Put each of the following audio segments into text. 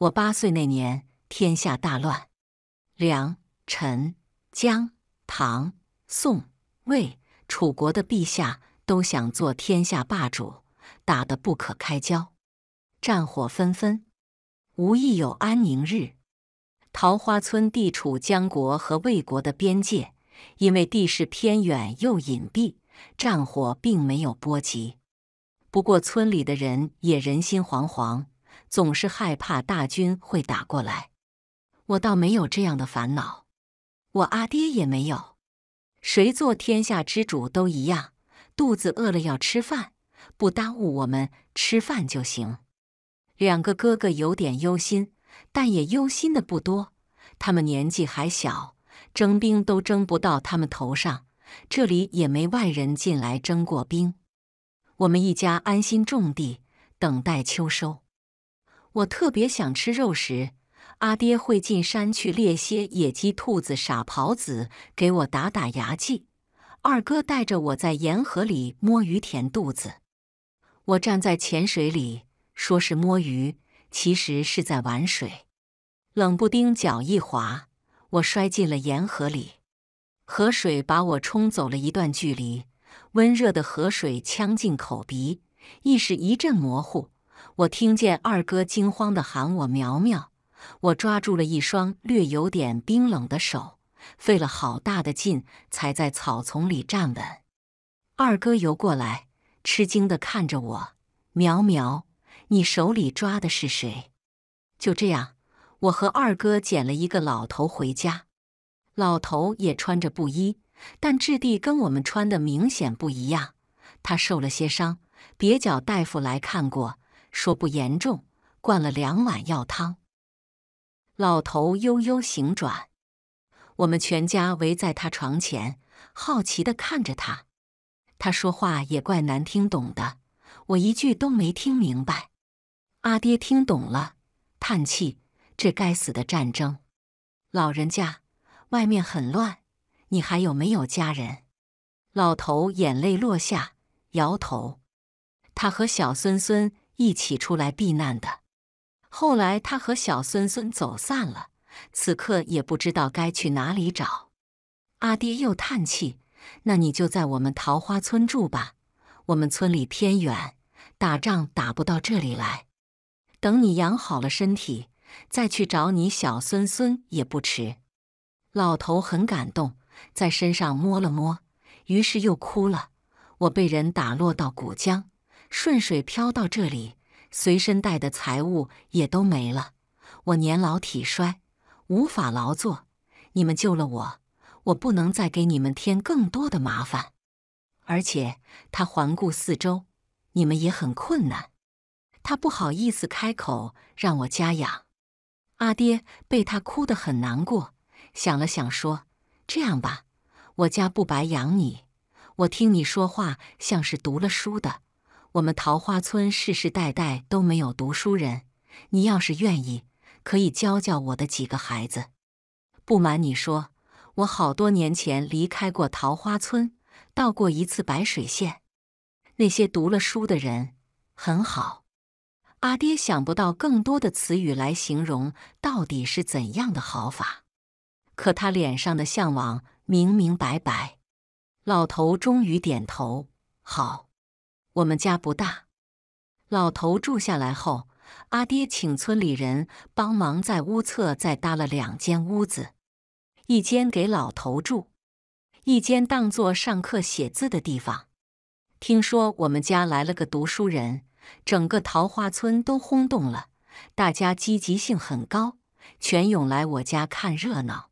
我八岁那年，天下大乱，梁、陈、江、唐、宋、魏、楚国的陛下都想做天下霸主，打得不可开交，战火纷纷，无一有安宁日。桃花村地处江国和魏国的边界，因为地势偏远又隐蔽，战火并没有波及。不过，村里的人也人心惶惶。总是害怕大军会打过来，我倒没有这样的烦恼，我阿爹也没有。谁做天下之主都一样，肚子饿了要吃饭，不耽误我们吃饭就行。两个哥哥有点忧心，但也忧心的不多。他们年纪还小，征兵都征不到他们头上，这里也没外人进来征过兵。我们一家安心种地，等待秋收。我特别想吃肉时，阿爹会进山去猎些野鸡、兔子、傻狍子给我打打牙祭。二哥带着我在盐河里摸鱼填肚子。我站在浅水里，说是摸鱼，其实是在玩水。冷不丁脚一滑，我摔进了盐河里。河水把我冲走了一段距离，温热的河水呛进口鼻，意识一阵模糊。我听见二哥惊慌地喊我“苗苗”，我抓住了一双略有点冰冷的手，费了好大的劲才在草丛里站稳。二哥游过来，吃惊地看着我：“苗苗，你手里抓的是谁？”就这样，我和二哥捡了一个老头回家。老头也穿着布衣，但质地跟我们穿的明显不一样。他受了些伤，蹩脚大夫来看过。说不严重，灌了两碗药汤。老头悠悠醒转，我们全家围在他床前，好奇的看着他。他说话也怪难听懂的，我一句都没听明白。阿爹听懂了，叹气：“这该死的战争，老人家，外面很乱，你还有没有家人？”老头眼泪落下，摇头。他和小孙孙。一起出来避难的，后来他和小孙孙走散了，此刻也不知道该去哪里找。阿爹又叹气：“那你就在我们桃花村住吧，我们村里偏远，打仗打不到这里来。等你养好了身体，再去找你小孙孙也不迟。”老头很感动，在身上摸了摸，于是又哭了：“我被人打落到古江。”顺水漂到这里，随身带的财物也都没了。我年老体衰，无法劳作，你们救了我，我不能再给你们添更多的麻烦。而且他环顾四周，你们也很困难。他不好意思开口，让我家养。阿爹被他哭得很难过，想了想说：“这样吧，我家不白养你，我听你说话像是读了书的。”我们桃花村世世代代都没有读书人，你要是愿意，可以教教我的几个孩子。不瞒你说，我好多年前离开过桃花村，到过一次白水县。那些读了书的人很好。阿爹想不到更多的词语来形容到底是怎样的好法，可他脸上的向往明明白白。老头终于点头，好。我们家不大，老头住下来后，阿爹请村里人帮忙在屋侧再搭了两间屋子，一间给老头住，一间当做上课写字的地方。听说我们家来了个读书人，整个桃花村都轰动了，大家积极性很高，全涌来我家看热闹。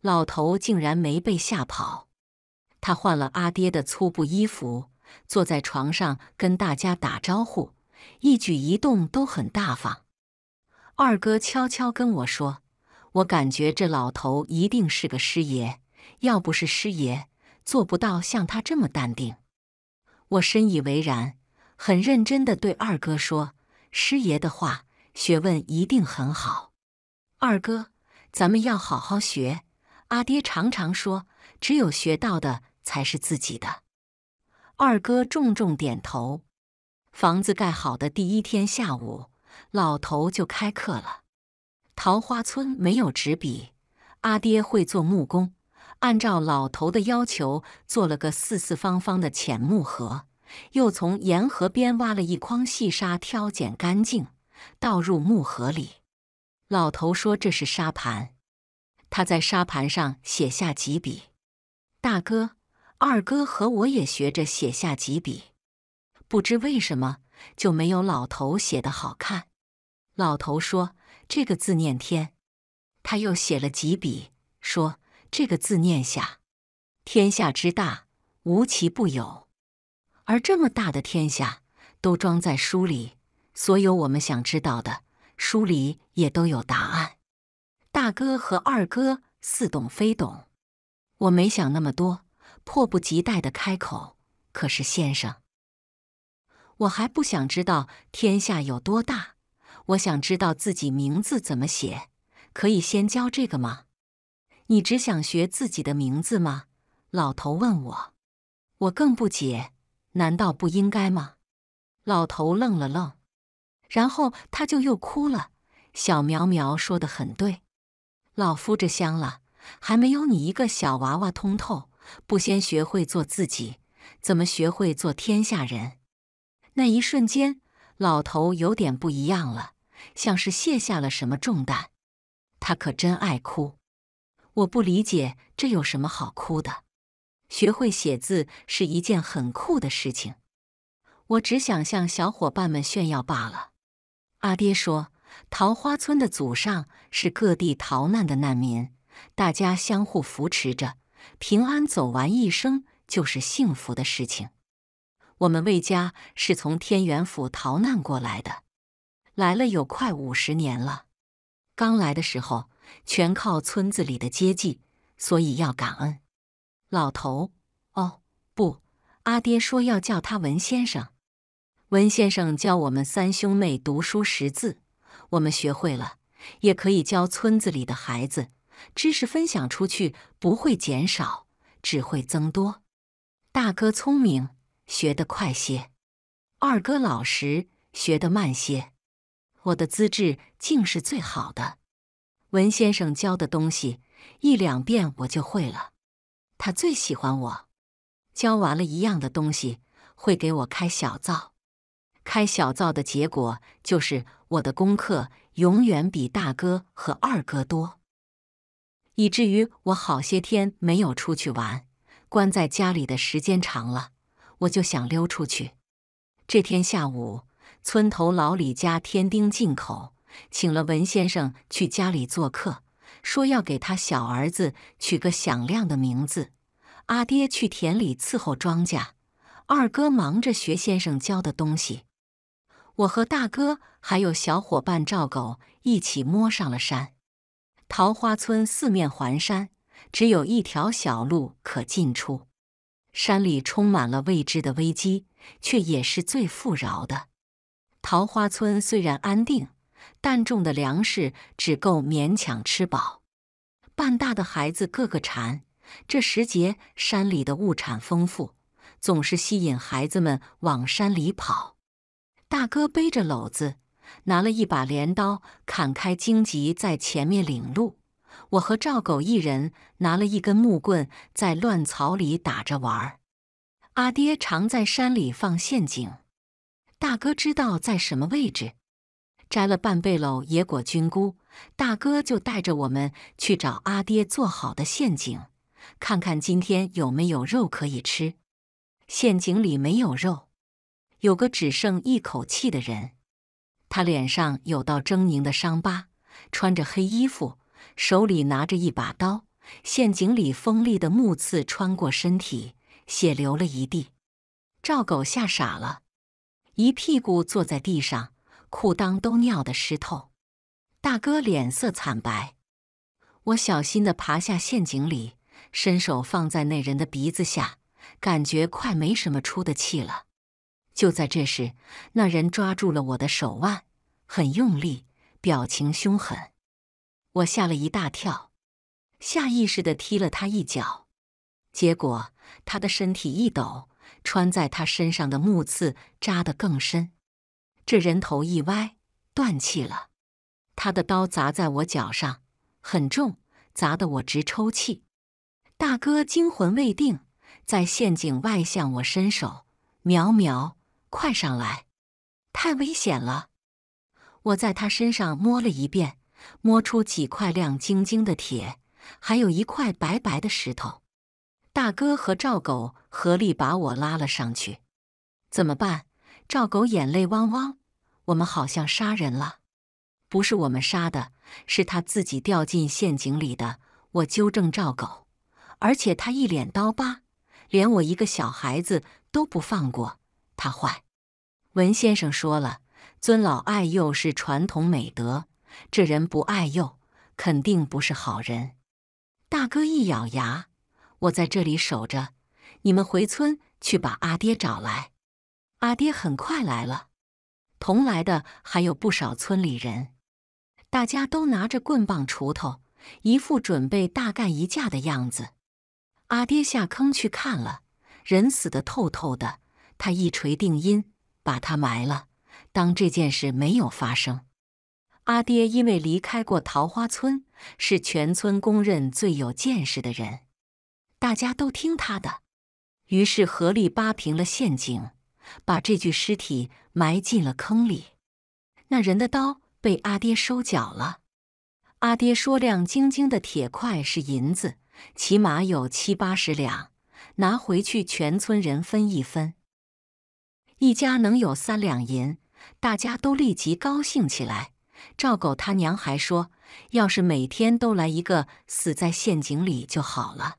老头竟然没被吓跑，他换了阿爹的粗布衣服。坐在床上跟大家打招呼，一举一动都很大方。二哥悄悄跟我说：“我感觉这老头一定是个师爷，要不是师爷，做不到像他这么淡定。”我深以为然，很认真地对二哥说：“师爷的话，学问一定很好。二哥，咱们要好好学。阿爹常常说，只有学到的才是自己的。”二哥重重点头。房子盖好的第一天下午，老头就开课了。桃花村没有纸笔，阿爹会做木工，按照老头的要求做了个四四方方的浅木盒，又从沿河边挖了一筐细沙，挑拣干净，倒入木盒里。老头说这是沙盘，他在沙盘上写下几笔：“大哥。”二哥和我也学着写下几笔，不知为什么就没有老头写的好看。老头说：“这个字念天。”他又写了几笔，说：“这个字念下。天下之大，无奇不有。而这么大的天下，都装在书里，所有我们想知道的，书里也都有答案。”大哥和二哥似懂非懂。我没想那么多。迫不及待的开口，可是先生，我还不想知道天下有多大，我想知道自己名字怎么写，可以先教这个吗？你只想学自己的名字吗？老头问我，我更不解，难道不应该吗？老头愣了愣，然后他就又哭了。小苗苗说的很对，老夫这香了，还没有你一个小娃娃通透。不先学会做自己，怎么学会做天下人？那一瞬间，老头有点不一样了，像是卸下了什么重担。他可真爱哭，我不理解这有什么好哭的。学会写字是一件很酷的事情，我只想向小伙伴们炫耀罢了。阿爹说，桃花村的祖上是各地逃难的难民，大家相互扶持着。平安走完一生就是幸福的事情。我们魏家是从天元府逃难过来的，来了有快五十年了。刚来的时候全靠村子里的接济，所以要感恩。老头，哦，不，阿爹说要叫他文先生。文先生教我们三兄妹读书识字，我们学会了，也可以教村子里的孩子。知识分享出去不会减少，只会增多。大哥聪明，学得快些；二哥老实，学得慢些。我的资质竟是最好的。文先生教的东西一两遍我就会了。他最喜欢我，教完了一样的东西会给我开小灶。开小灶的结果就是我的功课永远比大哥和二哥多。以至于我好些天没有出去玩，关在家里的时间长了，我就想溜出去。这天下午，村头老李家添丁进口，请了文先生去家里做客，说要给他小儿子取个响亮的名字。阿爹去田里伺候庄稼，二哥忙着学先生教的东西。我和大哥还有小伙伴赵狗一起摸上了山。桃花村四面环山，只有一条小路可进出。山里充满了未知的危机，却也是最富饶的。桃花村虽然安定，但种的粮食只够勉强吃饱。半大的孩子个个馋，这时节山里的物产丰富，总是吸引孩子们往山里跑。大哥背着篓子。拿了一把镰刀，砍开荆棘，在前面领路。我和赵狗一人拿了一根木棍，在乱草里打着玩儿。阿爹常在山里放陷阱，大哥知道在什么位置。摘了半背篓野果菌菇，大哥就带着我们去找阿爹做好的陷阱，看看今天有没有肉可以吃。陷阱里没有肉，有个只剩一口气的人。他脸上有道狰狞的伤疤，穿着黑衣服，手里拿着一把刀。陷阱里锋利的木刺穿过身体，血流了一地。赵狗吓傻了，一屁股坐在地上，裤裆都尿得湿透。大哥脸色惨白。我小心地爬下陷阱里，伸手放在那人的鼻子下，感觉快没什么出的气了。就在这时，那人抓住了我的手腕，很用力，表情凶狠。我吓了一大跳，下意识的踢了他一脚，结果他的身体一抖，穿在他身上的木刺扎得更深。这人头一歪，断气了。他的刀砸在我脚上，很重，砸得我直抽气。大哥惊魂未定，在陷阱外向我伸手，苗苗。快上来！太危险了！我在他身上摸了一遍，摸出几块亮晶晶的铁，还有一块白白的石头。大哥和赵狗合力把我拉了上去。怎么办？赵狗眼泪汪汪。我们好像杀人了？不是我们杀的，是他自己掉进陷阱里的。我纠正赵狗，而且他一脸刀疤，连我一个小孩子都不放过。他坏，文先生说了，尊老爱幼是传统美德。这人不爱幼，肯定不是好人。大哥一咬牙，我在这里守着，你们回村去把阿爹找来。阿爹很快来了，同来的还有不少村里人，大家都拿着棍棒锄头，一副准备大干一架的样子。阿爹下坑去看了，人死得透透的。他一锤定音，把他埋了，当这件事没有发生。阿爹因为离开过桃花村，是全村公认最有见识的人，大家都听他的，于是合力扒平了陷阱，把这具尸体埋进了坑里。那人的刀被阿爹收缴了。阿爹说：“亮晶晶的铁块是银子，起码有七八十两，拿回去全村人分一分。”一家能有三两银，大家都立即高兴起来。赵狗他娘还说：“要是每天都来一个死在陷阱里就好了，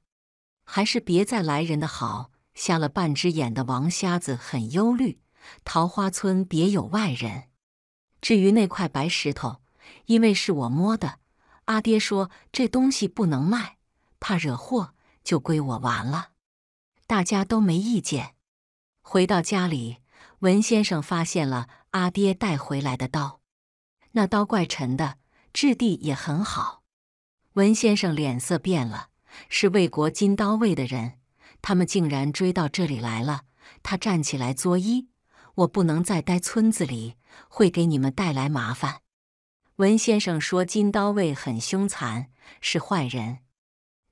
还是别再来人的好。”瞎了半只眼的王瞎子很忧虑：“桃花村别有外人。”至于那块白石头，因为是我摸的，阿爹说这东西不能卖，怕惹祸，就归我玩了。大家都没意见。回到家里。文先生发现了阿爹带回来的刀，那刀怪沉的，质地也很好。文先生脸色变了，是魏国金刀卫的人，他们竟然追到这里来了。他站起来作揖：“我不能再待村子里，会给你们带来麻烦。”文先生说：“金刀卫很凶残，是坏人。”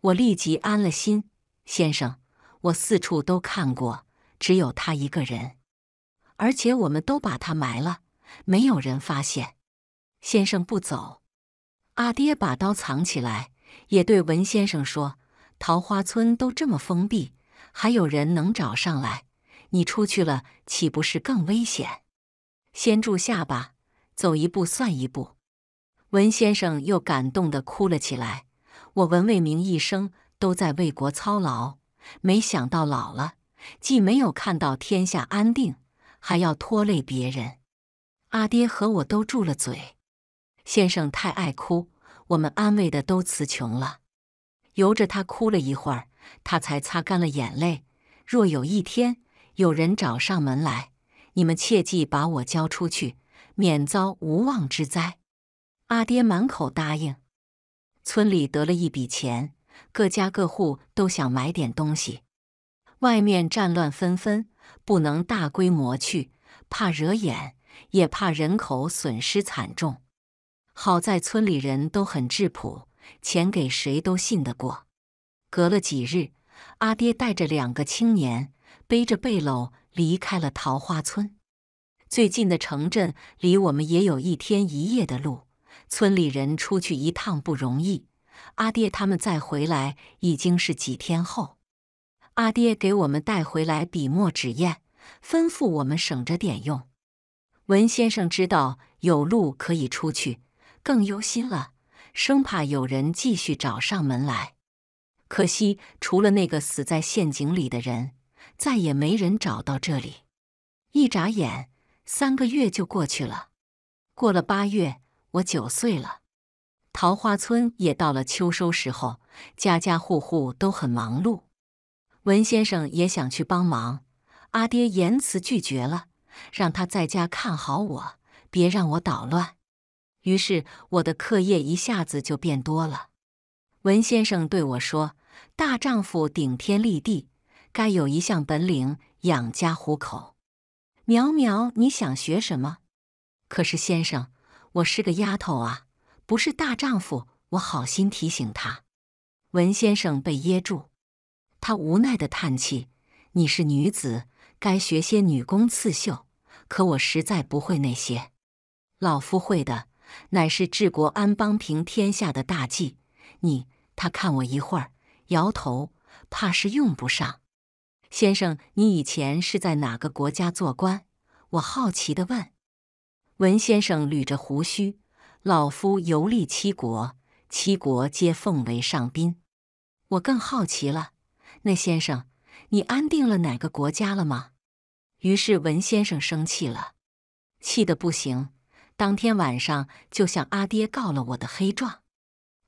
我立即安了心。先生，我四处都看过，只有他一个人。而且我们都把他埋了，没有人发现。先生不走，阿爹把刀藏起来，也对文先生说：“桃花村都这么封闭，还有人能找上来？你出去了，岂不是更危险？”先住下吧，走一步算一步。文先生又感动的哭了起来。我文卫明一生都在为国操劳，没想到老了，既没有看到天下安定。还要拖累别人，阿爹和我都住了嘴。先生太爱哭，我们安慰的都词穷了。由着他哭了一会儿，他才擦干了眼泪。若有一天有人找上门来，你们切记把我交出去，免遭无妄之灾。阿爹满口答应。村里得了一笔钱，各家各户都想买点东西。外面战乱纷纷。不能大规模去，怕惹眼，也怕人口损失惨重。好在村里人都很质朴，钱给谁都信得过。隔了几日，阿爹带着两个青年，背着背篓离开了桃花村。最近的城镇离我们也有一天一夜的路，村里人出去一趟不容易。阿爹他们再回来已经是几天后。阿爹给我们带回来笔墨纸砚，吩咐我们省着点用。文先生知道有路可以出去，更忧心了，生怕有人继续找上门来。可惜除了那个死在陷阱里的人，再也没人找到这里。一眨眼，三个月就过去了。过了八月，我九岁了。桃花村也到了秋收时候，家家户户都很忙碌。文先生也想去帮忙，阿爹严词拒绝了，让他在家看好我，别让我捣乱。于是我的课业一下子就变多了。文先生对我说：“大丈夫顶天立地，该有一项本领养家糊口。”苗苗，你想学什么？可是先生，我是个丫头啊，不是大丈夫。我好心提醒他，文先生被噎住。他无奈的叹气：“你是女子，该学些女工刺绣，可我实在不会那些。老夫会的乃是治国安邦、平天下的大计。你……他看我一会儿，摇头，怕是用不上。先生，你以前是在哪个国家做官？”我好奇的问。文先生捋着胡须：“老夫游历七国，七国皆奉为上宾。”我更好奇了。那先生，你安定了哪个国家了吗？于是文先生生气了，气得不行。当天晚上就向阿爹告了我的黑状。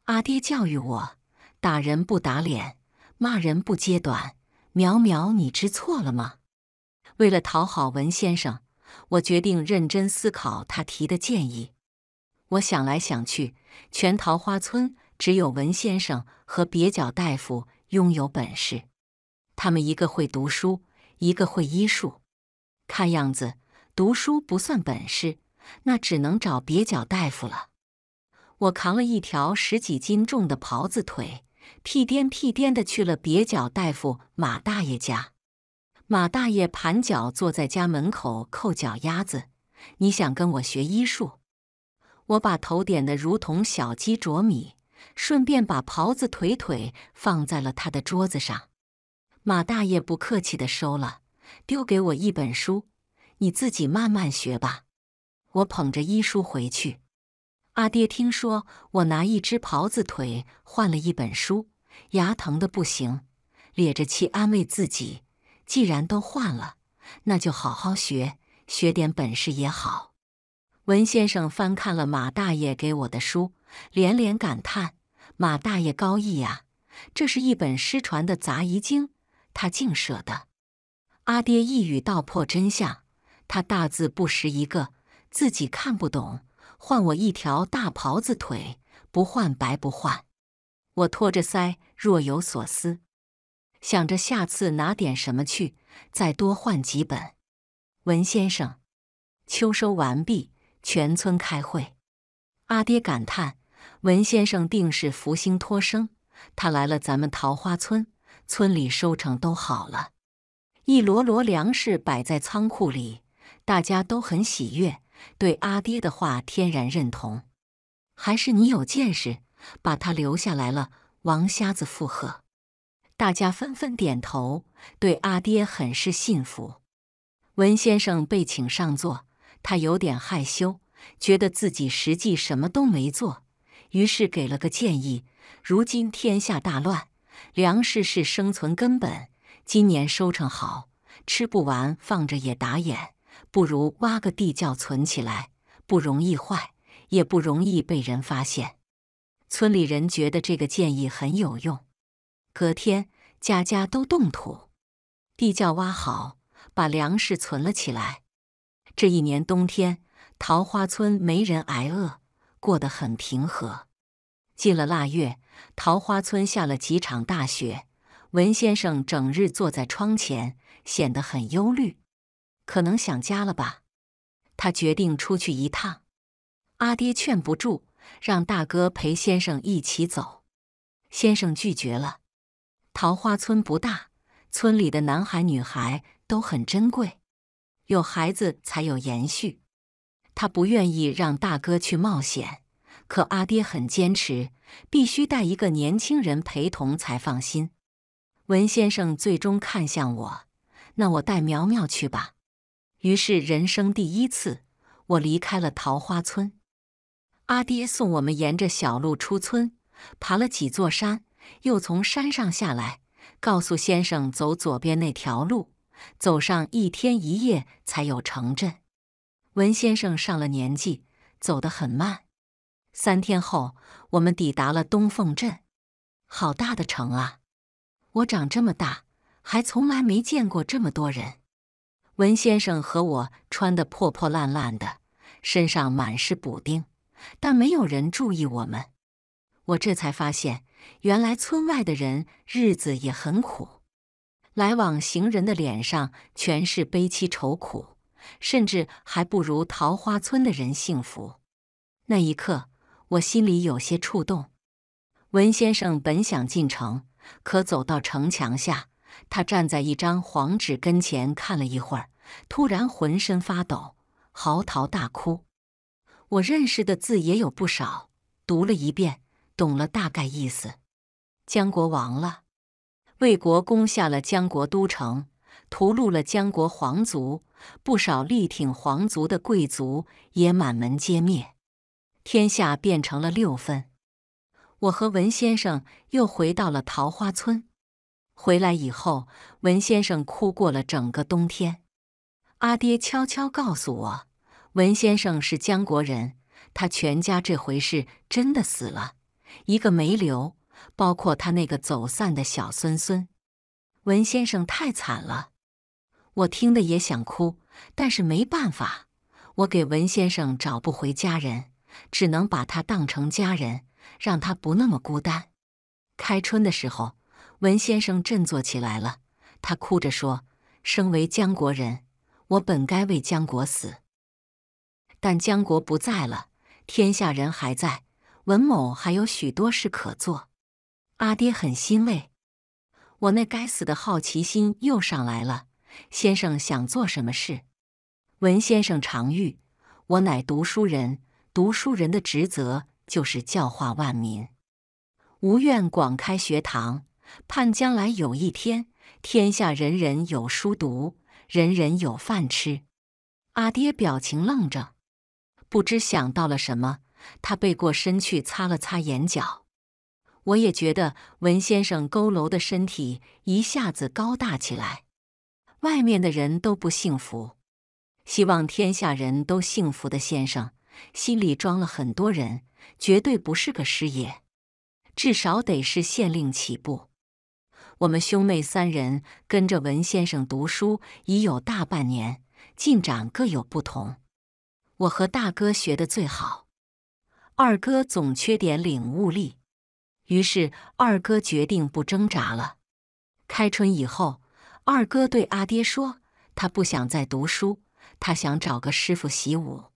阿爹教育我：打人不打脸，骂人不揭短。苗苗，你知错了吗？为了讨好文先生，我决定认真思考他提的建议。我想来想去，全桃花村只有文先生和蹩脚大夫。拥有本事，他们一个会读书，一个会医术。看样子读书不算本事，那只能找蹩脚大夫了。我扛了一条十几斤重的袍子腿，屁颠屁颠的去了蹩脚大夫马大爷家。马大爷盘脚坐在家门口扣脚丫子。你想跟我学医术？我把头点的如同小鸡啄米。顺便把袍子腿腿放在了他的桌子上，马大爷不客气地收了，丢给我一本书，你自己慢慢学吧。我捧着医书回去，阿爹听说我拿一只袍子腿换了一本书，牙疼的不行，咧着气安慰自己：既然都换了，那就好好学，学点本事也好。文先生翻看了马大爷给我的书，连连感叹。马大爷高义呀！这是一本失传的杂疑经，他竟舍得。阿爹一语道破真相：他大字不识一个，自己看不懂，换我一条大袍子腿，不换白不换。我托着腮，若有所思，想着下次拿点什么去，再多换几本。文先生，秋收完毕，全村开会。阿爹感叹。文先生定是福星托生，他来了咱们桃花村，村里收成都好了，一箩箩粮食摆在仓库里，大家都很喜悦，对阿爹的话天然认同。还是你有见识，把他留下来了。王瞎子附和，大家纷纷点头，对阿爹很是信服。文先生被请上座，他有点害羞，觉得自己实际什么都没做。于是给了个建议：如今天下大乱，粮食是生存根本。今年收成好，吃不完放着也打眼，不如挖个地窖存起来，不容易坏，也不容易被人发现。村里人觉得这个建议很有用，隔天家家都动土，地窖挖好，把粮食存了起来。这一年冬天，桃花村没人挨饿。过得很平和。进了腊月，桃花村下了几场大雪。文先生整日坐在窗前，显得很忧虑，可能想家了吧？他决定出去一趟。阿爹劝不住，让大哥陪先生一起走。先生拒绝了。桃花村不大，村里的男孩女孩都很珍贵，有孩子才有延续。他不愿意让大哥去冒险，可阿爹很坚持，必须带一个年轻人陪同才放心。文先生最终看向我：“那我带苗苗去吧。”于是，人生第一次，我离开了桃花村。阿爹送我们沿着小路出村，爬了几座山，又从山上下来，告诉先生走左边那条路，走上一天一夜才有城镇。文先生上了年纪，走得很慢。三天后，我们抵达了东凤镇，好大的城啊！我长这么大，还从来没见过这么多人。文先生和我穿得破破烂烂的，身上满是补丁，但没有人注意我们。我这才发现，原来村外的人日子也很苦。来往行人的脸上全是悲凄愁苦。甚至还不如桃花村的人幸福。那一刻，我心里有些触动。文先生本想进城，可走到城墙下，他站在一张黄纸跟前看了一会儿，突然浑身发抖，嚎啕大哭。我认识的字也有不少，读了一遍，懂了大概意思：江国亡了，魏国攻下了江国都城。屠戮了江国皇族，不少力挺皇族的贵族也满门皆灭，天下变成了六分。我和文先生又回到了桃花村。回来以后，文先生哭过了整个冬天。阿爹悄悄告诉我，文先生是江国人，他全家这回事真的死了，一个没留，包括他那个走散的小孙孙。文先生太惨了。我听得也想哭，但是没办法，我给文先生找不回家人，只能把他当成家人，让他不那么孤单。开春的时候，文先生振作起来了，他哭着说：“身为江国人，我本该为江国死，但江国不在了，天下人还在，文某还有许多事可做。”阿爹很欣慰，我那该死的好奇心又上来了。先生想做什么事？文先生常遇，我乃读书人，读书人的职责就是教化万民。无愿广开学堂，盼将来有一天，天下人人有书读，人人有饭吃。阿爹表情愣着，不知想到了什么，他背过身去擦了擦眼角。我也觉得文先生佝偻的身体一下子高大起来。外面的人都不幸福，希望天下人都幸福的先生，心里装了很多人，绝对不是个师爷，至少得是县令起步。我们兄妹三人跟着文先生读书已有大半年，进展各有不同。我和大哥学的最好，二哥总缺点领悟力，于是二哥决定不挣扎了。开春以后。二哥对阿爹说：“他不想再读书，他想找个师傅习武。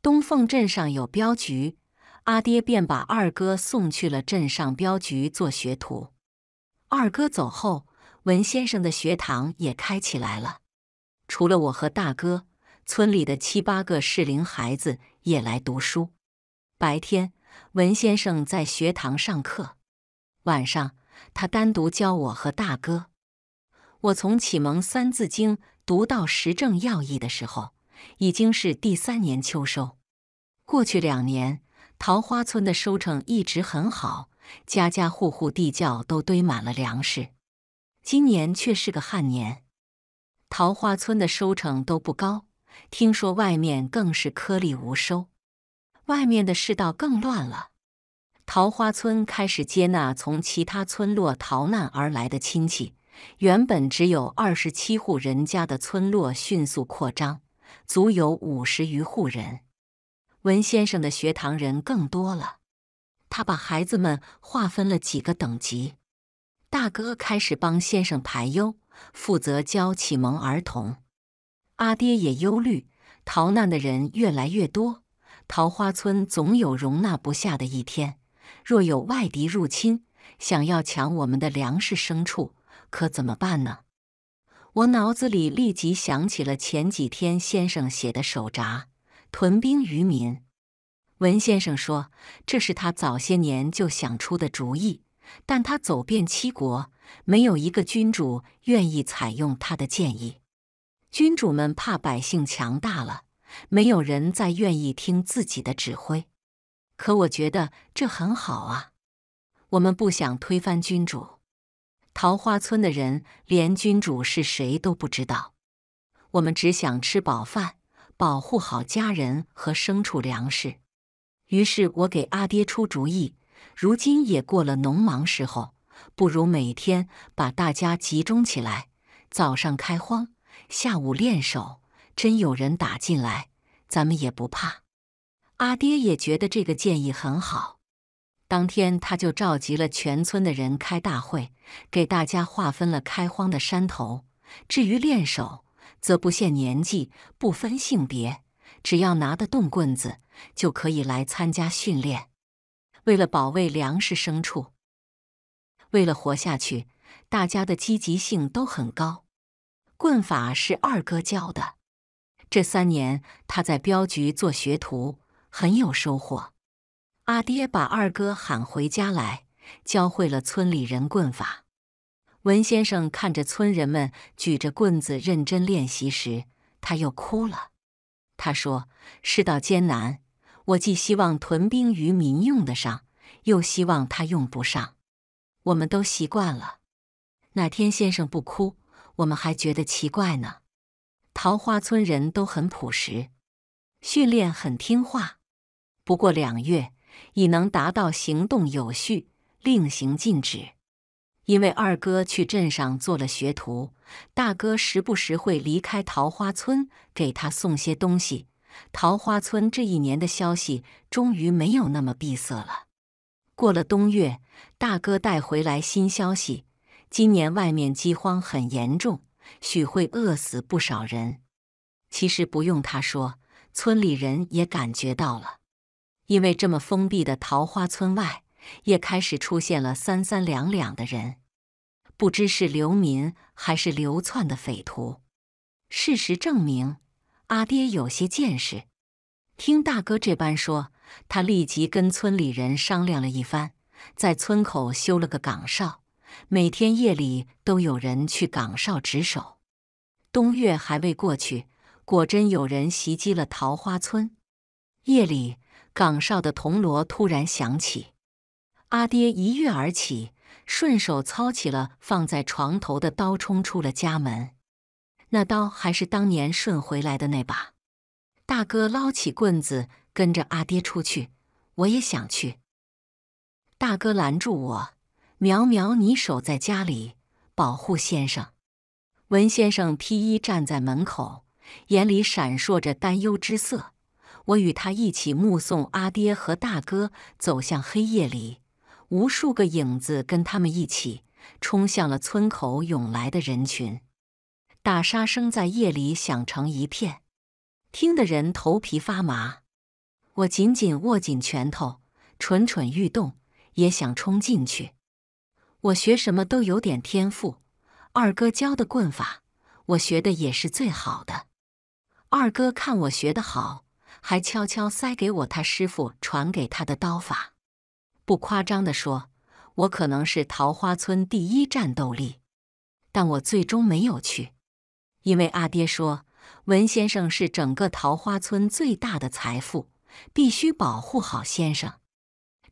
东凤镇上有镖局，阿爹便把二哥送去了镇上镖局做学徒。二哥走后，文先生的学堂也开起来了。除了我和大哥，村里的七八个适龄孩子也来读书。白天，文先生在学堂上课，晚上他单独教我和大哥。”我从启蒙《三字经》读到《时政要义》的时候，已经是第三年秋收。过去两年，桃花村的收成一直很好，家家户户地窖都堆满了粮食。今年却是个旱年，桃花村的收成都不高。听说外面更是颗粒无收，外面的世道更乱了。桃花村开始接纳从其他村落逃难而来的亲戚。原本只有二十七户人家的村落迅速扩张，足有五十余户人。文先生的学堂人更多了，他把孩子们划分了几个等级。大哥开始帮先生排忧，负责教启蒙儿童。阿爹也忧虑，逃难的人越来越多，桃花村总有容纳不下的一天。若有外敌入侵，想要抢我们的粮食牲畜。可怎么办呢？我脑子里立即想起了前几天先生写的手札：“屯兵于民。”文先生说：“这是他早些年就想出的主意，但他走遍七国，没有一个君主愿意采用他的建议。君主们怕百姓强大了，没有人再愿意听自己的指挥。可我觉得这很好啊，我们不想推翻君主。”桃花村的人连君主是谁都不知道，我们只想吃饱饭，保护好家人和牲畜、粮食。于是我给阿爹出主意：如今也过了农忙时候，不如每天把大家集中起来，早上开荒，下午练手。真有人打进来，咱们也不怕。阿爹也觉得这个建议很好。当天他就召集了全村的人开大会，给大家划分了开荒的山头。至于练手，则不限年纪、不分性别，只要拿得动棍子，就可以来参加训练。为了保卫粮食、牲畜，为了活下去，大家的积极性都很高。棍法是二哥教的，这三年他在镖局做学徒，很有收获。阿爹把二哥喊回家来，教会了村里人棍法。文先生看着村人们举着棍子认真练习时，他又哭了。他说：“世道艰难，我既希望屯兵于民用得上，又希望他用不上。我们都习惯了。哪天先生不哭，我们还觉得奇怪呢。”桃花村人都很朴实，训练很听话。不过两月。已能达到行动有序、令行禁止。因为二哥去镇上做了学徒，大哥时不时会离开桃花村给他送些东西。桃花村这一年的消息终于没有那么闭塞了。过了冬月，大哥带回来新消息：今年外面饥荒很严重，许会饿死不少人。其实不用他说，村里人也感觉到了。因为这么封闭的桃花村外，也开始出现了三三两两的人，不知是流民还是流窜的匪徒。事实证明，阿爹有些见识。听大哥这般说，他立即跟村里人商量了一番，在村口修了个岗哨，每天夜里都有人去岗哨值守。冬月还未过去，果真有人袭击了桃花村。夜里。岗哨的铜锣突然响起，阿爹一跃而起，顺手操起了放在床头的刀，冲出了家门。那刀还是当年顺回来的那把。大哥捞起棍子，跟着阿爹出去。我也想去。大哥拦住我：“苗苗，你守在家里，保护先生。”文先生披衣站在门口，眼里闪烁着担忧之色。我与他一起目送阿爹和大哥走向黑夜里，无数个影子跟他们一起冲向了村口涌来的人群，打杀声在夜里响成一片，听得人头皮发麻。我紧紧握紧拳头，蠢蠢欲动，也想冲进去。我学什么都有点天赋，二哥教的棍法，我学的也是最好的。二哥看我学的好。还悄悄塞给我他师傅传给他的刀法，不夸张的说，我可能是桃花村第一战斗力。但我最终没有去，因为阿爹说文先生是整个桃花村最大的财富，必须保护好先生。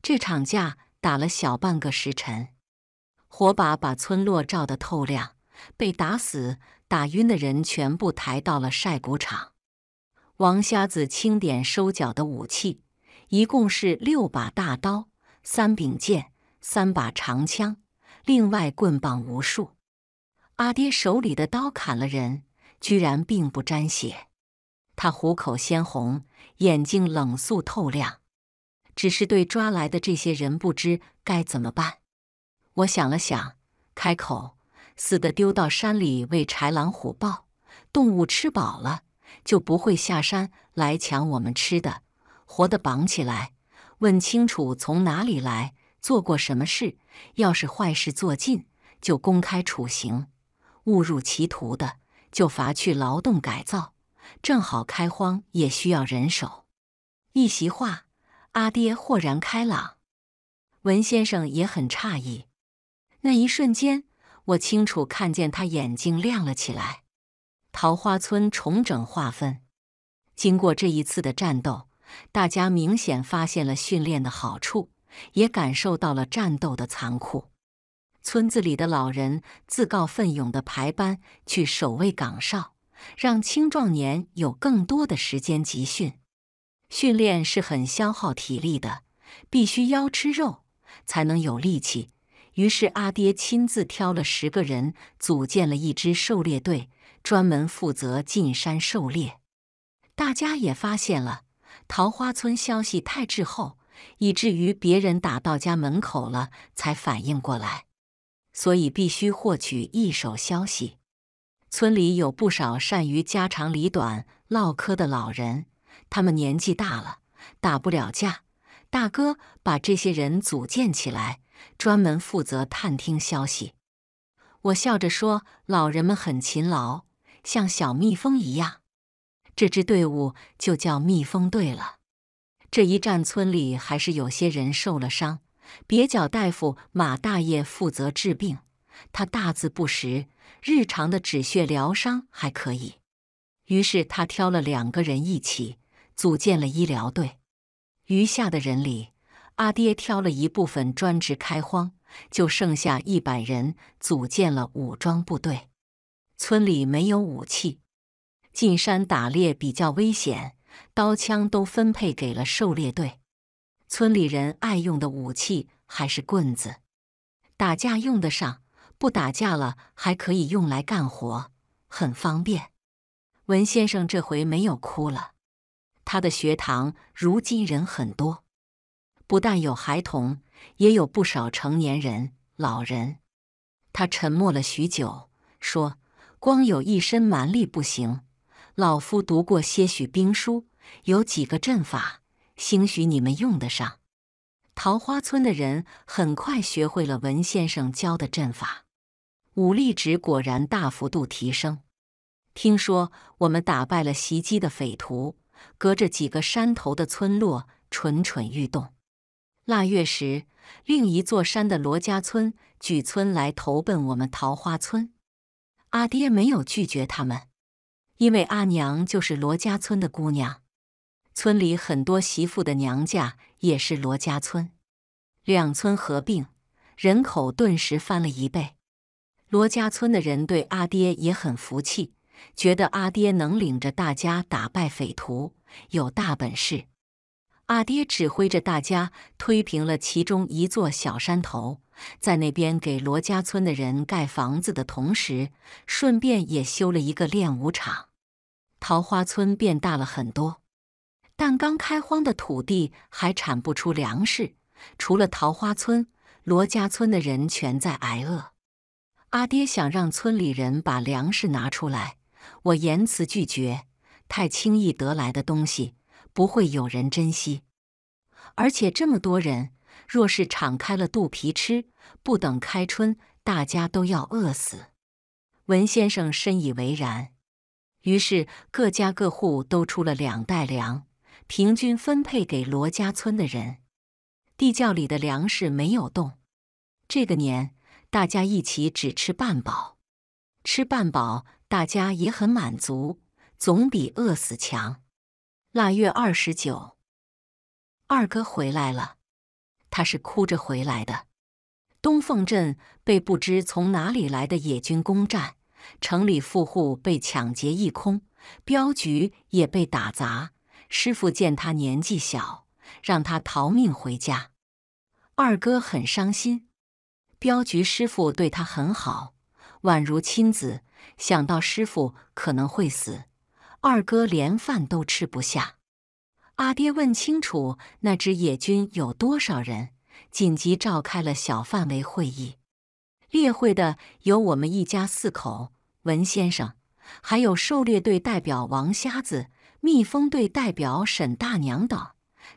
这场架打了小半个时辰，火把把村落照得透亮，被打死打晕的人全部抬到了晒谷场。王瞎子清点收缴的武器，一共是六把大刀、三柄剑、三把长枪，另外棍棒无数。阿爹手里的刀砍了人，居然并不沾血。他虎口鲜红，眼睛冷肃透亮，只是对抓来的这些人不知该怎么办。我想了想，开口：“死的丢到山里喂豺狼虎豹，动物吃饱了。”就不会下山来抢我们吃的，活的绑起来，问清楚从哪里来，做过什么事。要是坏事做尽，就公开处刑；误入歧途的，就罚去劳动改造。正好开荒也需要人手。一席话，阿爹豁然开朗，文先生也很诧异。那一瞬间，我清楚看见他眼睛亮了起来。桃花村重整划分，经过这一次的战斗，大家明显发现了训练的好处，也感受到了战斗的残酷。村子里的老人自告奋勇的排班去守卫岗哨，让青壮年有更多的时间集训。训练是很消耗体力的，必须要吃肉才能有力气。于是阿爹亲自挑了十个人，组建了一支狩猎队。专门负责进山狩猎，大家也发现了桃花村消息太滞后，以至于别人打到家门口了才反应过来，所以必须获取一手消息。村里有不少善于家长里短唠嗑的老人，他们年纪大了打不了架，大哥把这些人组建起来，专门负责探听消息。我笑着说：“老人们很勤劳。”像小蜜蜂一样，这支队伍就叫蜜蜂队了。这一战，村里还是有些人受了伤，蹩脚大夫马大爷负责治病。他大字不识，日常的止血疗伤还可以。于是他挑了两个人一起组建了医疗队。余下的人里，阿爹挑了一部分专职开荒，就剩下一百人组建了武装部队。村里没有武器，进山打猎比较危险，刀枪都分配给了狩猎队。村里人爱用的武器还是棍子，打架用得上，不打架了还可以用来干活，很方便。文先生这回没有哭了，他的学堂如今人很多，不但有孩童，也有不少成年人、老人。他沉默了许久，说。光有一身蛮力不行，老夫读过些许兵书，有几个阵法，兴许你们用得上。桃花村的人很快学会了文先生教的阵法，武力值果然大幅度提升。听说我们打败了袭击的匪徒，隔着几个山头的村落蠢蠢欲动。腊月时，另一座山的罗家村举村来投奔我们桃花村。阿爹没有拒绝他们，因为阿娘就是罗家村的姑娘，村里很多媳妇的娘家也是罗家村，两村合并，人口顿时翻了一倍。罗家村的人对阿爹也很服气，觉得阿爹能领着大家打败匪徒，有大本事。阿爹指挥着大家推平了其中一座小山头。在那边给罗家村的人盖房子的同时，顺便也修了一个练武场。桃花村变大了很多，但刚开荒的土地还产不出粮食。除了桃花村，罗家村的人全在挨饿。阿爹想让村里人把粮食拿出来，我严词拒绝。太轻易得来的东西不会有人珍惜，而且这么多人，若是敞开了肚皮吃。不等开春，大家都要饿死。文先生深以为然，于是各家各户都出了两袋粮，平均分配给罗家村的人。地窖里的粮食没有动，这个年大家一起只吃半饱，吃半饱大家也很满足，总比饿死强。腊月二十九，二哥回来了，他是哭着回来的。东凤镇被不知从哪里来的野军攻占，城里富户被抢劫一空，镖局也被打砸。师傅见他年纪小，让他逃命回家。二哥很伤心，镖局师傅对他很好，宛如亲子。想到师傅可能会死，二哥连饭都吃不下。阿爹问清楚，那支野军有多少人？紧急召开了小范围会议，列会的有我们一家四口，文先生，还有狩猎队代表王瞎子、蜜蜂队代表沈大娘等，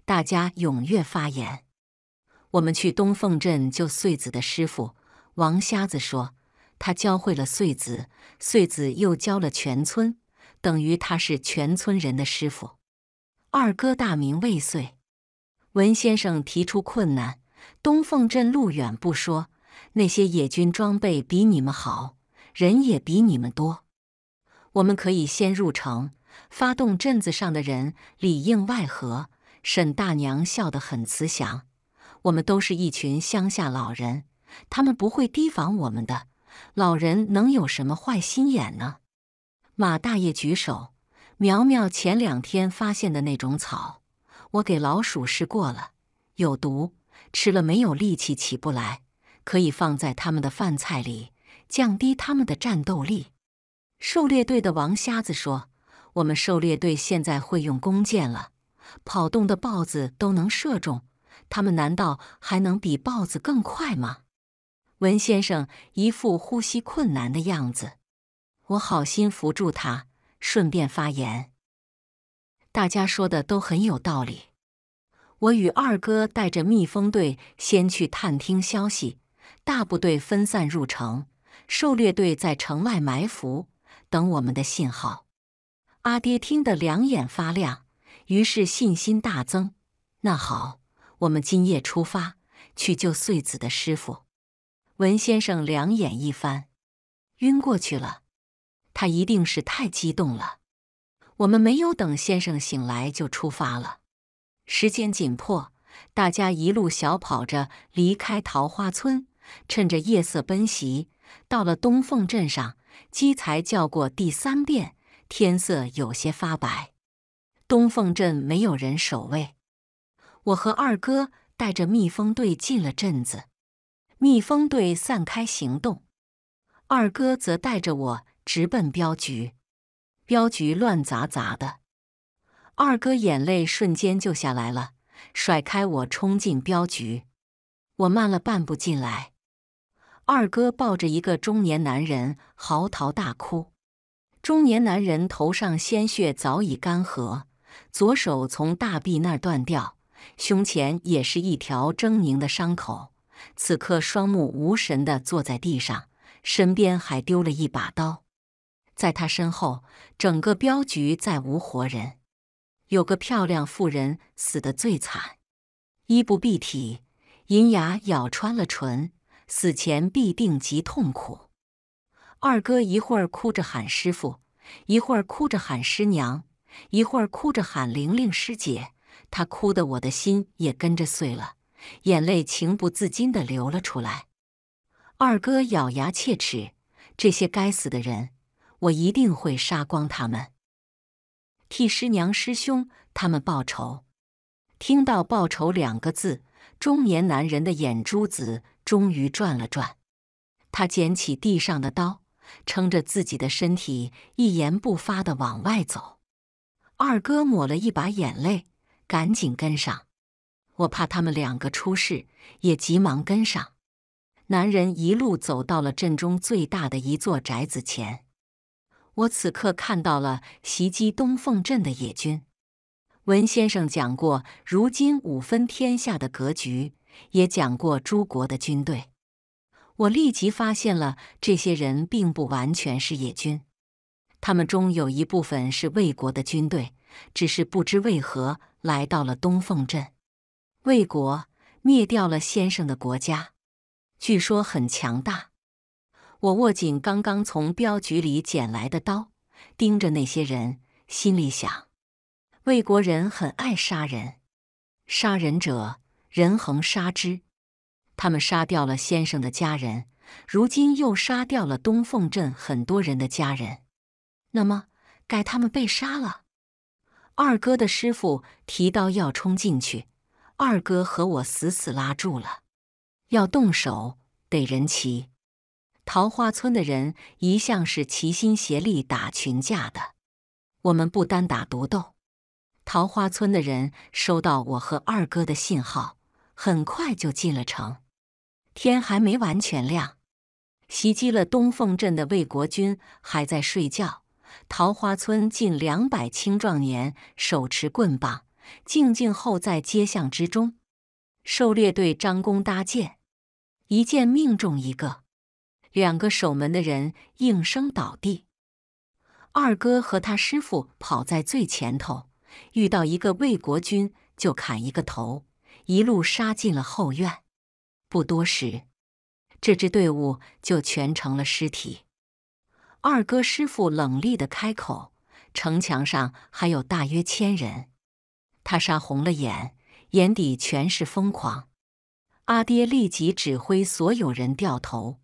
大家踊跃发言。我们去东凤镇救穗子的师傅王瞎子说，他教会了穗子，穗子又教了全村，等于他是全村人的师傅。二哥大名未遂，文先生提出困难。东凤镇路远不说，那些野军装备比你们好，人也比你们多。我们可以先入城，发动镇子上的人里应外合。沈大娘笑得很慈祥，我们都是一群乡下老人，他们不会提防我们的。老人能有什么坏心眼呢？马大爷举手，苗苗前两天发现的那种草，我给老鼠试过了，有毒。吃了没有力气，起不来，可以放在他们的饭菜里，降低他们的战斗力。狩猎队的王瞎子说：“我们狩猎队现在会用弓箭了，跑动的豹子都能射中，他们难道还能比豹子更快吗？”文先生一副呼吸困难的样子，我好心扶住他，顺便发言。大家说的都很有道理。我与二哥带着蜜蜂队先去探听消息，大部队分散入城，狩猎队在城外埋伏，等我们的信号。阿爹听得两眼发亮，于是信心大增。那好，我们今夜出发去救穗子的师傅。文先生两眼一翻，晕过去了。他一定是太激动了。我们没有等先生醒来就出发了。时间紧迫，大家一路小跑着离开桃花村，趁着夜色奔袭到了东凤镇上。鸡才叫过第三遍，天色有些发白。东凤镇没有人守卫，我和二哥带着蜜蜂队进了镇子，蜜蜂队散开行动，二哥则带着我直奔镖局。镖局乱杂杂的。二哥眼泪瞬间就下来了，甩开我冲进镖局。我慢了半步进来，二哥抱着一个中年男人嚎啕大哭。中年男人头上鲜血早已干涸，左手从大臂那儿断掉，胸前也是一条狰狞的伤口。此刻双目无神地坐在地上，身边还丢了一把刀。在他身后，整个镖局再无活人。有个漂亮妇人死得最惨，衣不蔽体，银牙咬穿了唇，死前必定极痛苦。二哥一会儿哭着喊师傅，一会儿哭着喊师娘，一会儿哭着喊玲玲师姐，他哭得我的心也跟着碎了，眼泪情不自禁地流了出来。二哥咬牙切齿：“这些该死的人，我一定会杀光他们。”替师娘、师兄他们报仇。听到“报仇”两个字，中年男人的眼珠子终于转了转。他捡起地上的刀，撑着自己的身体，一言不发地往外走。二哥抹了一把眼泪，赶紧跟上。我怕他们两个出事，也急忙跟上。男人一路走到了镇中最大的一座宅子前。我此刻看到了袭击东凤镇的野军。文先生讲过如今五分天下的格局，也讲过诸国的军队。我立即发现了这些人并不完全是野军，他们中有一部分是魏国的军队，只是不知为何来到了东凤镇。魏国灭掉了先生的国家，据说很强大。我握紧刚刚从镖局里捡来的刀，盯着那些人，心里想：魏国人很爱杀人，杀人者人恒杀之。他们杀掉了先生的家人，如今又杀掉了东凤镇很多人的家人，那么该他们被杀了。二哥的师傅提刀要冲进去，二哥和我死死拉住了，要动手得人齐。桃花村的人一向是齐心协力打群架的，我们不单打独斗。桃花村的人收到我和二哥的信号，很快就进了城。天还没完全亮，袭击了东凤镇的魏国军还在睡觉。桃花村近两百青壮年手持棍棒，静静候在街巷之中。狩猎队张弓搭箭，一箭命中一个。两个守门的人应声倒地，二哥和他师傅跑在最前头，遇到一个魏国军就砍一个头，一路杀进了后院。不多时，这支队伍就全成了尸体。二哥师傅冷厉的开口：“城墙上还有大约千人。”他杀红了眼，眼底全是疯狂。阿爹立即指挥所有人掉头。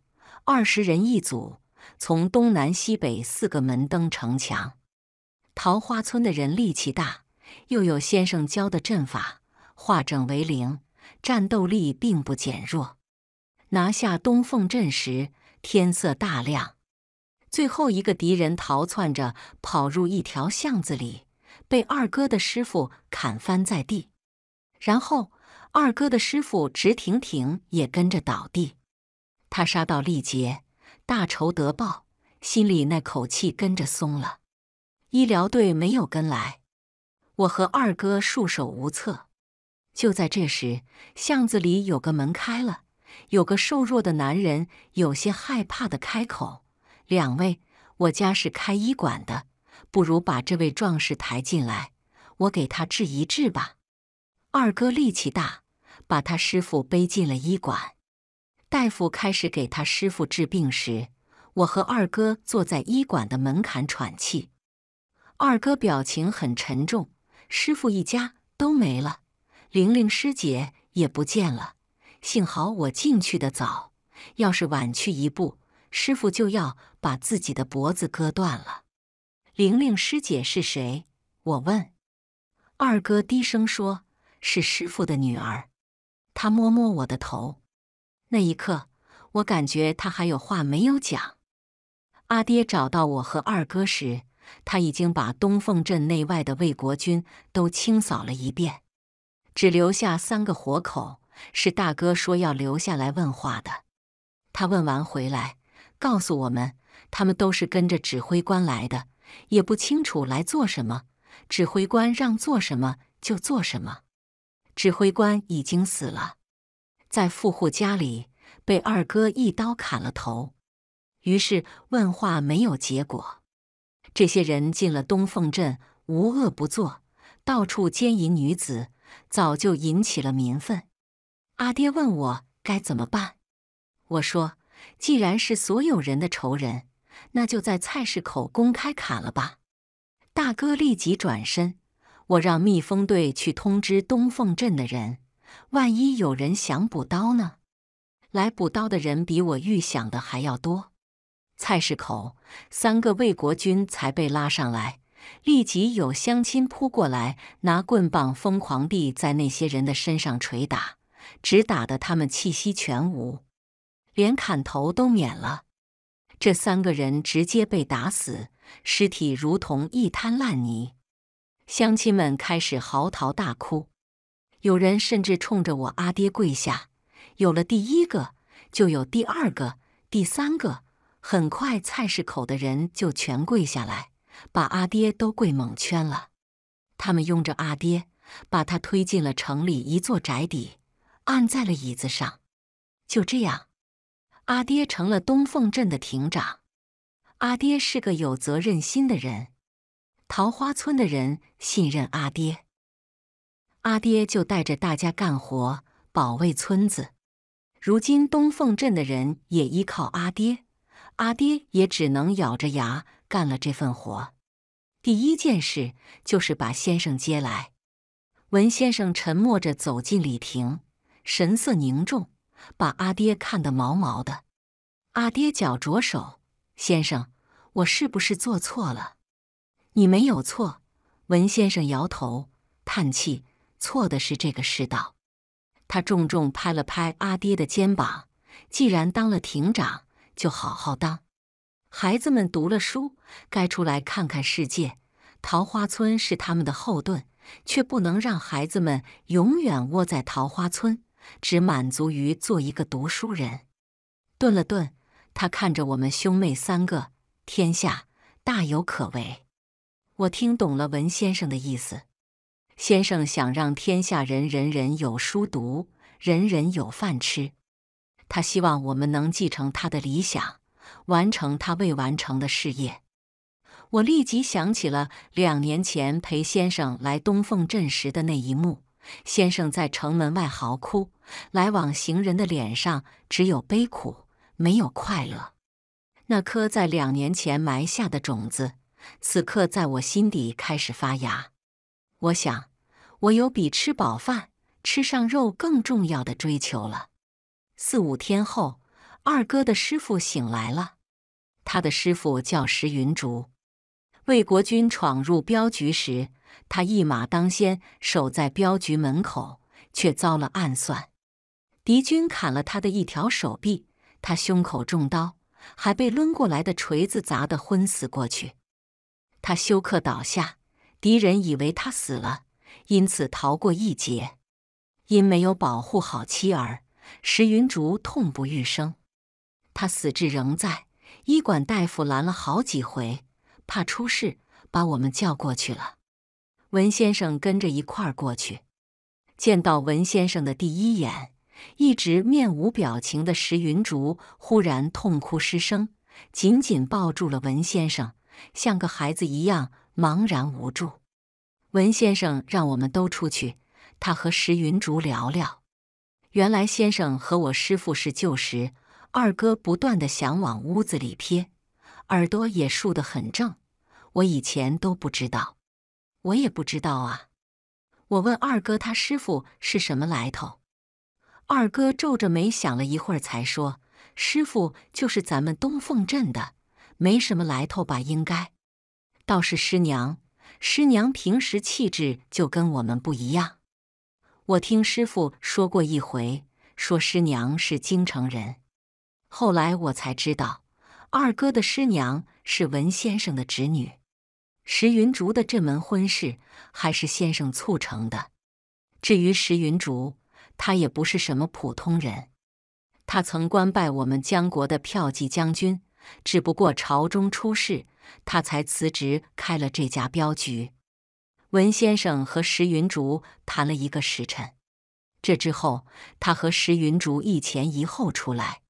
二十人一组，从东南西北四个门登城墙。桃花村的人力气大，又有先生教的阵法，化整为零，战斗力并不减弱。拿下东凤镇时，天色大亮。最后一个敌人逃窜着跑入一条巷子里，被二哥的师傅砍翻在地。然后，二哥的师傅直挺挺也跟着倒地。他杀到力竭，大仇得报，心里那口气跟着松了。医疗队没有跟来，我和二哥束手无策。就在这时，巷子里有个门开了，有个瘦弱的男人有些害怕的开口：“两位，我家是开医馆的，不如把这位壮士抬进来，我给他治一治吧。”二哥力气大，把他师傅背进了医馆。大夫开始给他师傅治病时，我和二哥坐在医馆的门槛喘气。二哥表情很沉重，师傅一家都没了，玲玲师姐也不见了。幸好我进去的早，要是晚去一步，师傅就要把自己的脖子割断了。玲玲师姐是谁？我问。二哥低声说：“是师傅的女儿。”他摸摸我的头。那一刻，我感觉他还有话没有讲。阿爹找到我和二哥时，他已经把东凤镇内外的魏国军都清扫了一遍，只留下三个活口，是大哥说要留下来问话的。他问完回来，告诉我们，他们都是跟着指挥官来的，也不清楚来做什么。指挥官让做什么就做什么。指挥官已经死了。在富户家里被二哥一刀砍了头，于是问话没有结果。这些人进了东凤镇，无恶不作，到处奸淫女子，早就引起了民愤。阿爹问我该怎么办，我说：既然是所有人的仇人，那就在菜市口公开砍了吧。大哥立即转身，我让蜜蜂队去通知东凤镇的人。万一有人想补刀呢？来补刀的人比我预想的还要多。菜市口三个魏国军才被拉上来，立即有乡亲扑过来，拿棍棒疯狂地在那些人的身上捶打，直打得他们气息全无，连砍头都免了。这三个人直接被打死，尸体如同一滩烂泥。乡亲们开始嚎啕大哭。有人甚至冲着我阿爹跪下，有了第一个，就有第二个、第三个。很快，菜市口的人就全跪下来，把阿爹都跪蒙圈了。他们拥着阿爹，把他推进了城里一座宅邸，按在了椅子上。就这样，阿爹成了东凤镇的亭长。阿爹是个有责任心的人，桃花村的人信任阿爹。阿爹就带着大家干活，保卫村子。如今东凤镇的人也依靠阿爹，阿爹也只能咬着牙干了这份活。第一件事就是把先生接来。文先生沉默着走进礼庭，神色凝重，把阿爹看得毛毛的。阿爹脚着手：“先生，我是不是做错了？”“你没有错。”文先生摇头叹气。错的是这个世道。他重重拍了拍阿爹的肩膀：“既然当了庭长，就好好当。孩子们读了书，该出来看看世界。桃花村是他们的后盾，却不能让孩子们永远窝在桃花村，只满足于做一个读书人。”顿了顿，他看着我们兄妹三个：“天下大有可为。”我听懂了文先生的意思。先生想让天下人人人有书读，人人有饭吃。他希望我们能继承他的理想，完成他未完成的事业。我立即想起了两年前陪先生来东凤镇时的那一幕：先生在城门外嚎哭，来往行人的脸上只有悲苦，没有快乐。那颗在两年前埋下的种子，此刻在我心底开始发芽。我想。我有比吃饱饭、吃上肉更重要的追求了。四五天后，二哥的师傅醒来了。他的师傅叫石云竹。魏国军闯入镖局时，他一马当先，守在镖局门口，却遭了暗算。敌军砍了他的一条手臂，他胸口中刀，还被抡过来的锤子砸得昏死过去。他休克倒下，敌人以为他死了。因此逃过一劫，因没有保护好妻儿，石云竹痛不欲生。他死志仍在，医馆大夫拦了好几回，怕出事，把我们叫过去了。文先生跟着一块儿过去，见到文先生的第一眼，一直面无表情的石云竹忽然痛哭失声，紧紧抱住了文先生，像个孩子一样茫然无助。文先生让我们都出去，他和石云竹聊聊。原来先生和我师父是旧识。二哥不断的想往屋子里贴，耳朵也竖得很正。我以前都不知道，我也不知道啊。我问二哥，他师父是什么来头？二哥皱着眉想了一会儿，才说：“师父就是咱们东凤镇的，没什么来头吧？应该。倒是师娘。”师娘平时气质就跟我们不一样。我听师傅说过一回，说师娘是京城人。后来我才知道，二哥的师娘是文先生的侄女，石云竹的这门婚事还是先生促成的。至于石云竹，他也不是什么普通人，他曾官拜我们江国的票骑将军。只不过朝中出事，他才辞职开了这家镖局。文先生和石云竹谈了一个时辰，这之后他和石云竹一前一后出来。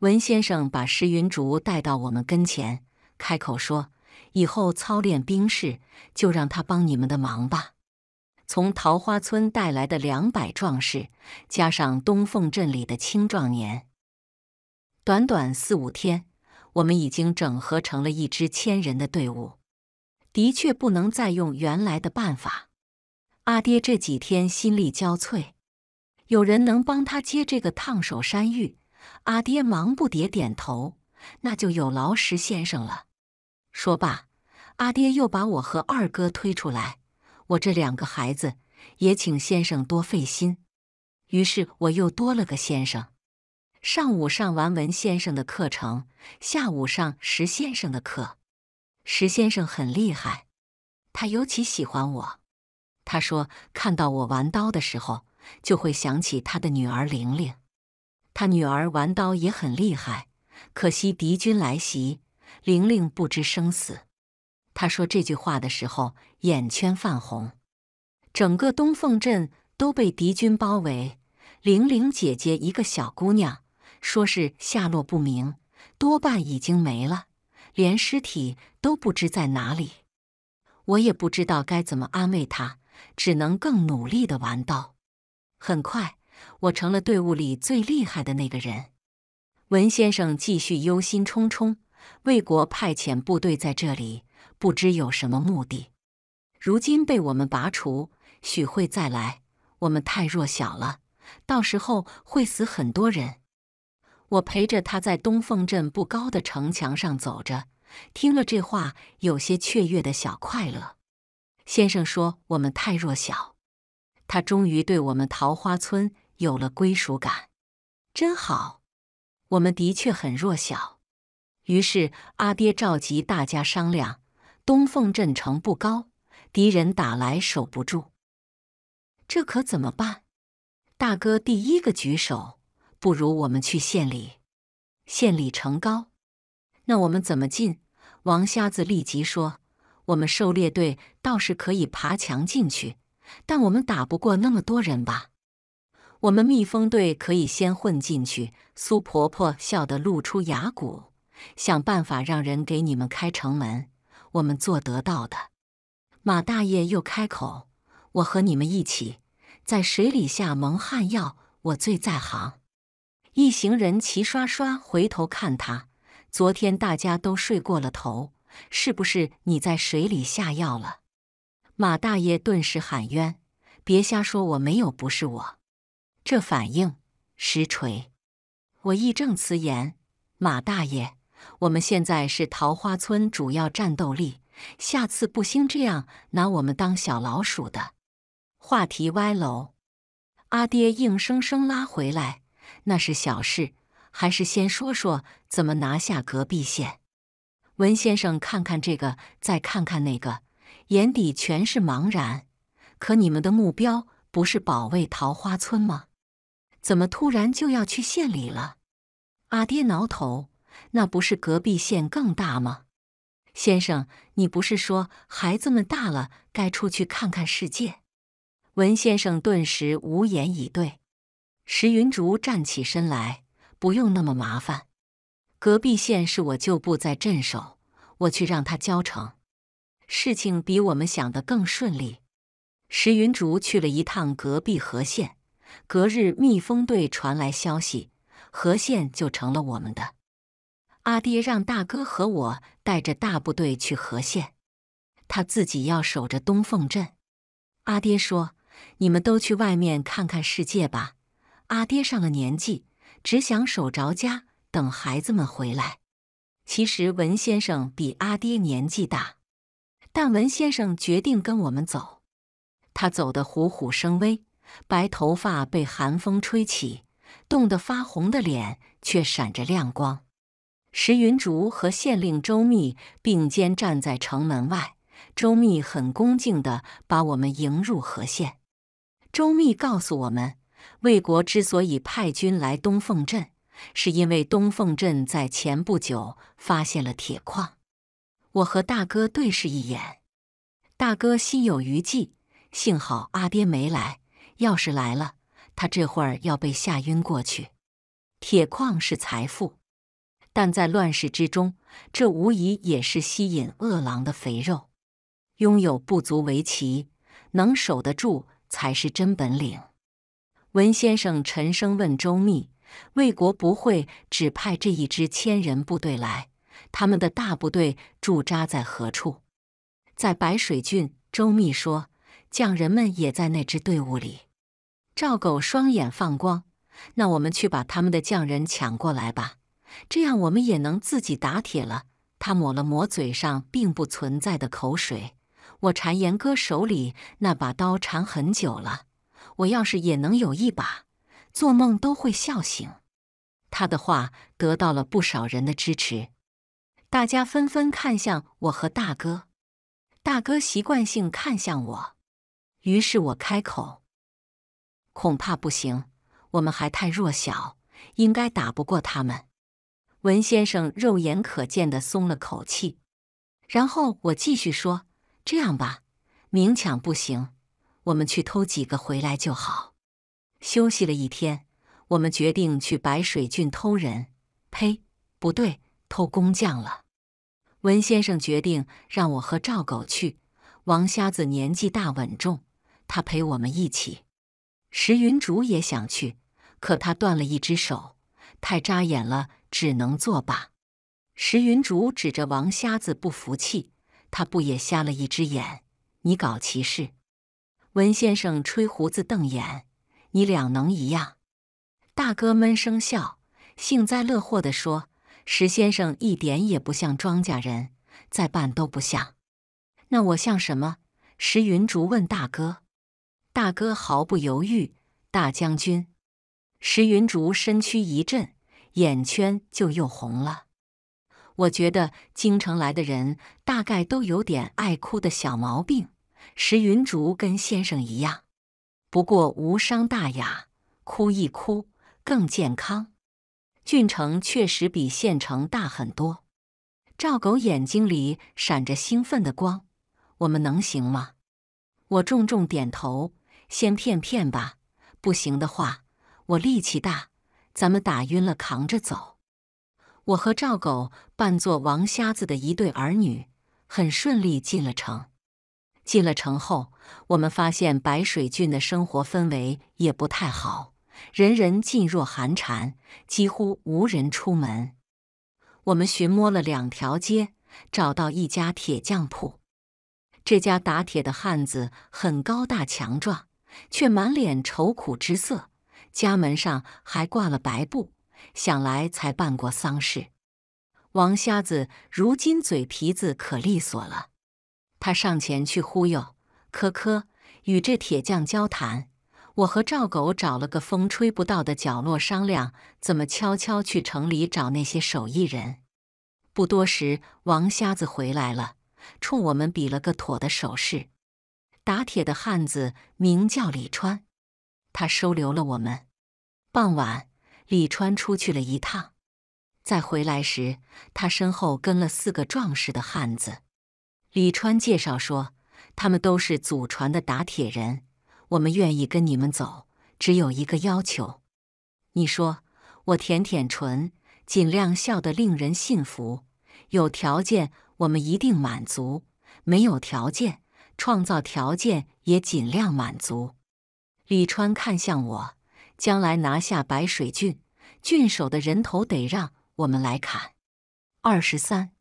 文先生把石云竹带到我们跟前，开口说：“以后操练兵士，就让他帮你们的忙吧。从桃花村带来的两百壮士，加上东凤镇里的青壮年，短短四五天。”我们已经整合成了一支千人的队伍，的确不能再用原来的办法。阿爹这几天心力交瘁，有人能帮他接这个烫手山芋？阿爹忙不迭点头，那就有劳石先生了。说罢，阿爹又把我和二哥推出来，我这两个孩子也请先生多费心。于是我又多了个先生。上午上完文先生的课程，下午上石先生的课。石先生很厉害，他尤其喜欢我。他说看到我玩刀的时候，就会想起他的女儿玲玲。他女儿玩刀也很厉害，可惜敌军来袭，玲玲不知生死。他说这句话的时候，眼圈泛红。整个东凤镇都被敌军包围，玲玲姐姐一个小姑娘。说是下落不明，多半已经没了，连尸体都不知在哪里。我也不知道该怎么安慰他，只能更努力的玩刀。很快，我成了队伍里最厉害的那个人。文先生继续忧心忡忡：魏国派遣部队在这里，不知有什么目的。如今被我们拔除，许会再来。我们太弱小了，到时候会死很多人。我陪着他在东凤镇不高的城墙上走着，听了这话，有些雀跃的小快乐。先生说：“我们太弱小。”他终于对我们桃花村有了归属感，真好。我们的确很弱小。于是阿爹召集大家商量：东凤镇城不高，敌人打来守不住，这可怎么办？大哥第一个举手。不如我们去县里，县里城高，那我们怎么进？王瞎子立即说：“我们狩猎队倒是可以爬墙进去，但我们打不过那么多人吧。我们蜜蜂队可以先混进去。”苏婆婆笑得露出牙骨，想办法让人给你们开城门，我们做得到的。马大爷又开口：“我和你们一起，在水里下蒙汗药，我最在行。”一行人齐刷刷回头看他。昨天大家都睡过了头，是不是你在水里下药了？马大爷顿时喊冤：“别瞎说，我没有，不是我。”这反应实锤。我义正辞严：“马大爷，我们现在是桃花村主要战斗力，下次不兴这样拿我们当小老鼠的。”话题歪楼，阿爹硬生生拉回来。那是小事，还是先说说怎么拿下隔壁县？文先生看看这个，再看看那个，眼底全是茫然。可你们的目标不是保卫桃花村吗？怎么突然就要去县里了？阿爹挠头，那不是隔壁县更大吗？先生，你不是说孩子们大了该出去看看世界？文先生顿时无言以对。石云竹站起身来，不用那么麻烦。隔壁县是我旧部在镇守，我去让他交城。事情比我们想的更顺利。石云竹去了一趟隔壁河县，隔日蜜蜂队传来消息，河县就成了我们的。阿爹让大哥和我带着大部队去河县，他自己要守着东凤镇。阿爹说：“你们都去外面看看世界吧。”阿爹上了年纪，只想守着家，等孩子们回来。其实文先生比阿爹年纪大，但文先生决定跟我们走。他走得虎虎生威，白头发被寒风吹起，冻得发红的脸却闪着亮光。石云竹和县令周密并肩站在城门外，周密很恭敬地把我们迎入河县。周密告诉我们。魏国之所以派军来东凤镇，是因为东凤镇在前不久发现了铁矿。我和大哥对视一眼，大哥心有余悸。幸好阿爹没来，要是来了，他这会儿要被吓晕过去。铁矿是财富，但在乱世之中，这无疑也是吸引饿狼的肥肉。拥有不足为奇，能守得住才是真本领。文先生沉声问周密：“魏国不会只派这一支千人部队来，他们的大部队驻扎在何处？”在白水郡，周密说：“匠人们也在那支队伍里。”赵狗双眼放光：“那我们去把他们的匠人抢过来吧，这样我们也能自己打铁了。”他抹了抹嘴上并不存在的口水：“我馋言哥手里那把刀馋很久了。”我要是也能有一把，做梦都会笑醒。他的话得到了不少人的支持，大家纷纷看向我和大哥。大哥习惯性看向我，于是我开口：“恐怕不行，我们还太弱小，应该打不过他们。”文先生肉眼可见的松了口气，然后我继续说：“这样吧，明抢不行。”我们去偷几个回来就好。休息了一天，我们决定去白水郡偷人。呸，不对，偷工匠了。文先生决定让我和赵狗去。王瞎子年纪大，稳重，他陪我们一起。石云竹也想去，可他断了一只手，太扎眼了，只能作罢。石云竹指着王瞎子不服气：“他不也瞎了一只眼？你搞歧视！”文先生吹胡子瞪眼：“你俩能一样？”大哥闷声笑，幸灾乐祸地说：“石先生一点也不像庄稼人，再扮都不像。”那我像什么？石云竹问大哥。大哥毫不犹豫：“大将军。”石云竹身躯一震，眼圈就又红了。我觉得京城来的人大概都有点爱哭的小毛病。石云竹跟先生一样，不过无伤大雅，哭一哭更健康。郡城确实比县城大很多。赵狗眼睛里闪着兴奋的光，我们能行吗？我重重点头，先骗骗吧。不行的话，我力气大，咱们打晕了扛着走。我和赵狗扮作王瞎子的一对儿女，很顺利进了城。进了城后，我们发现白水郡的生活氛围也不太好，人人噤若寒蝉，几乎无人出门。我们寻摸了两条街，找到一家铁匠铺。这家打铁的汉子很高大强壮，却满脸愁苦之色，家门上还挂了白布，想来才办过丧事。王瞎子如今嘴皮子可利索了。他上前去忽悠，科科与这铁匠交谈。我和赵狗找了个风吹不到的角落商量，怎么悄悄去城里找那些手艺人。不多时，王瞎子回来了，冲我们比了个妥的手势。打铁的汉子名叫李川，他收留了我们。傍晚，李川出去了一趟，再回来时，他身后跟了四个壮实的汉子。李川介绍说：“他们都是祖传的打铁人，我们愿意跟你们走，只有一个要求。你说，我舔舔唇，尽量笑得令人信服。有条件，我们一定满足；没有条件，创造条件也尽量满足。”李川看向我：“将来拿下白水郡，郡守的人头得让我们来砍。”二十三。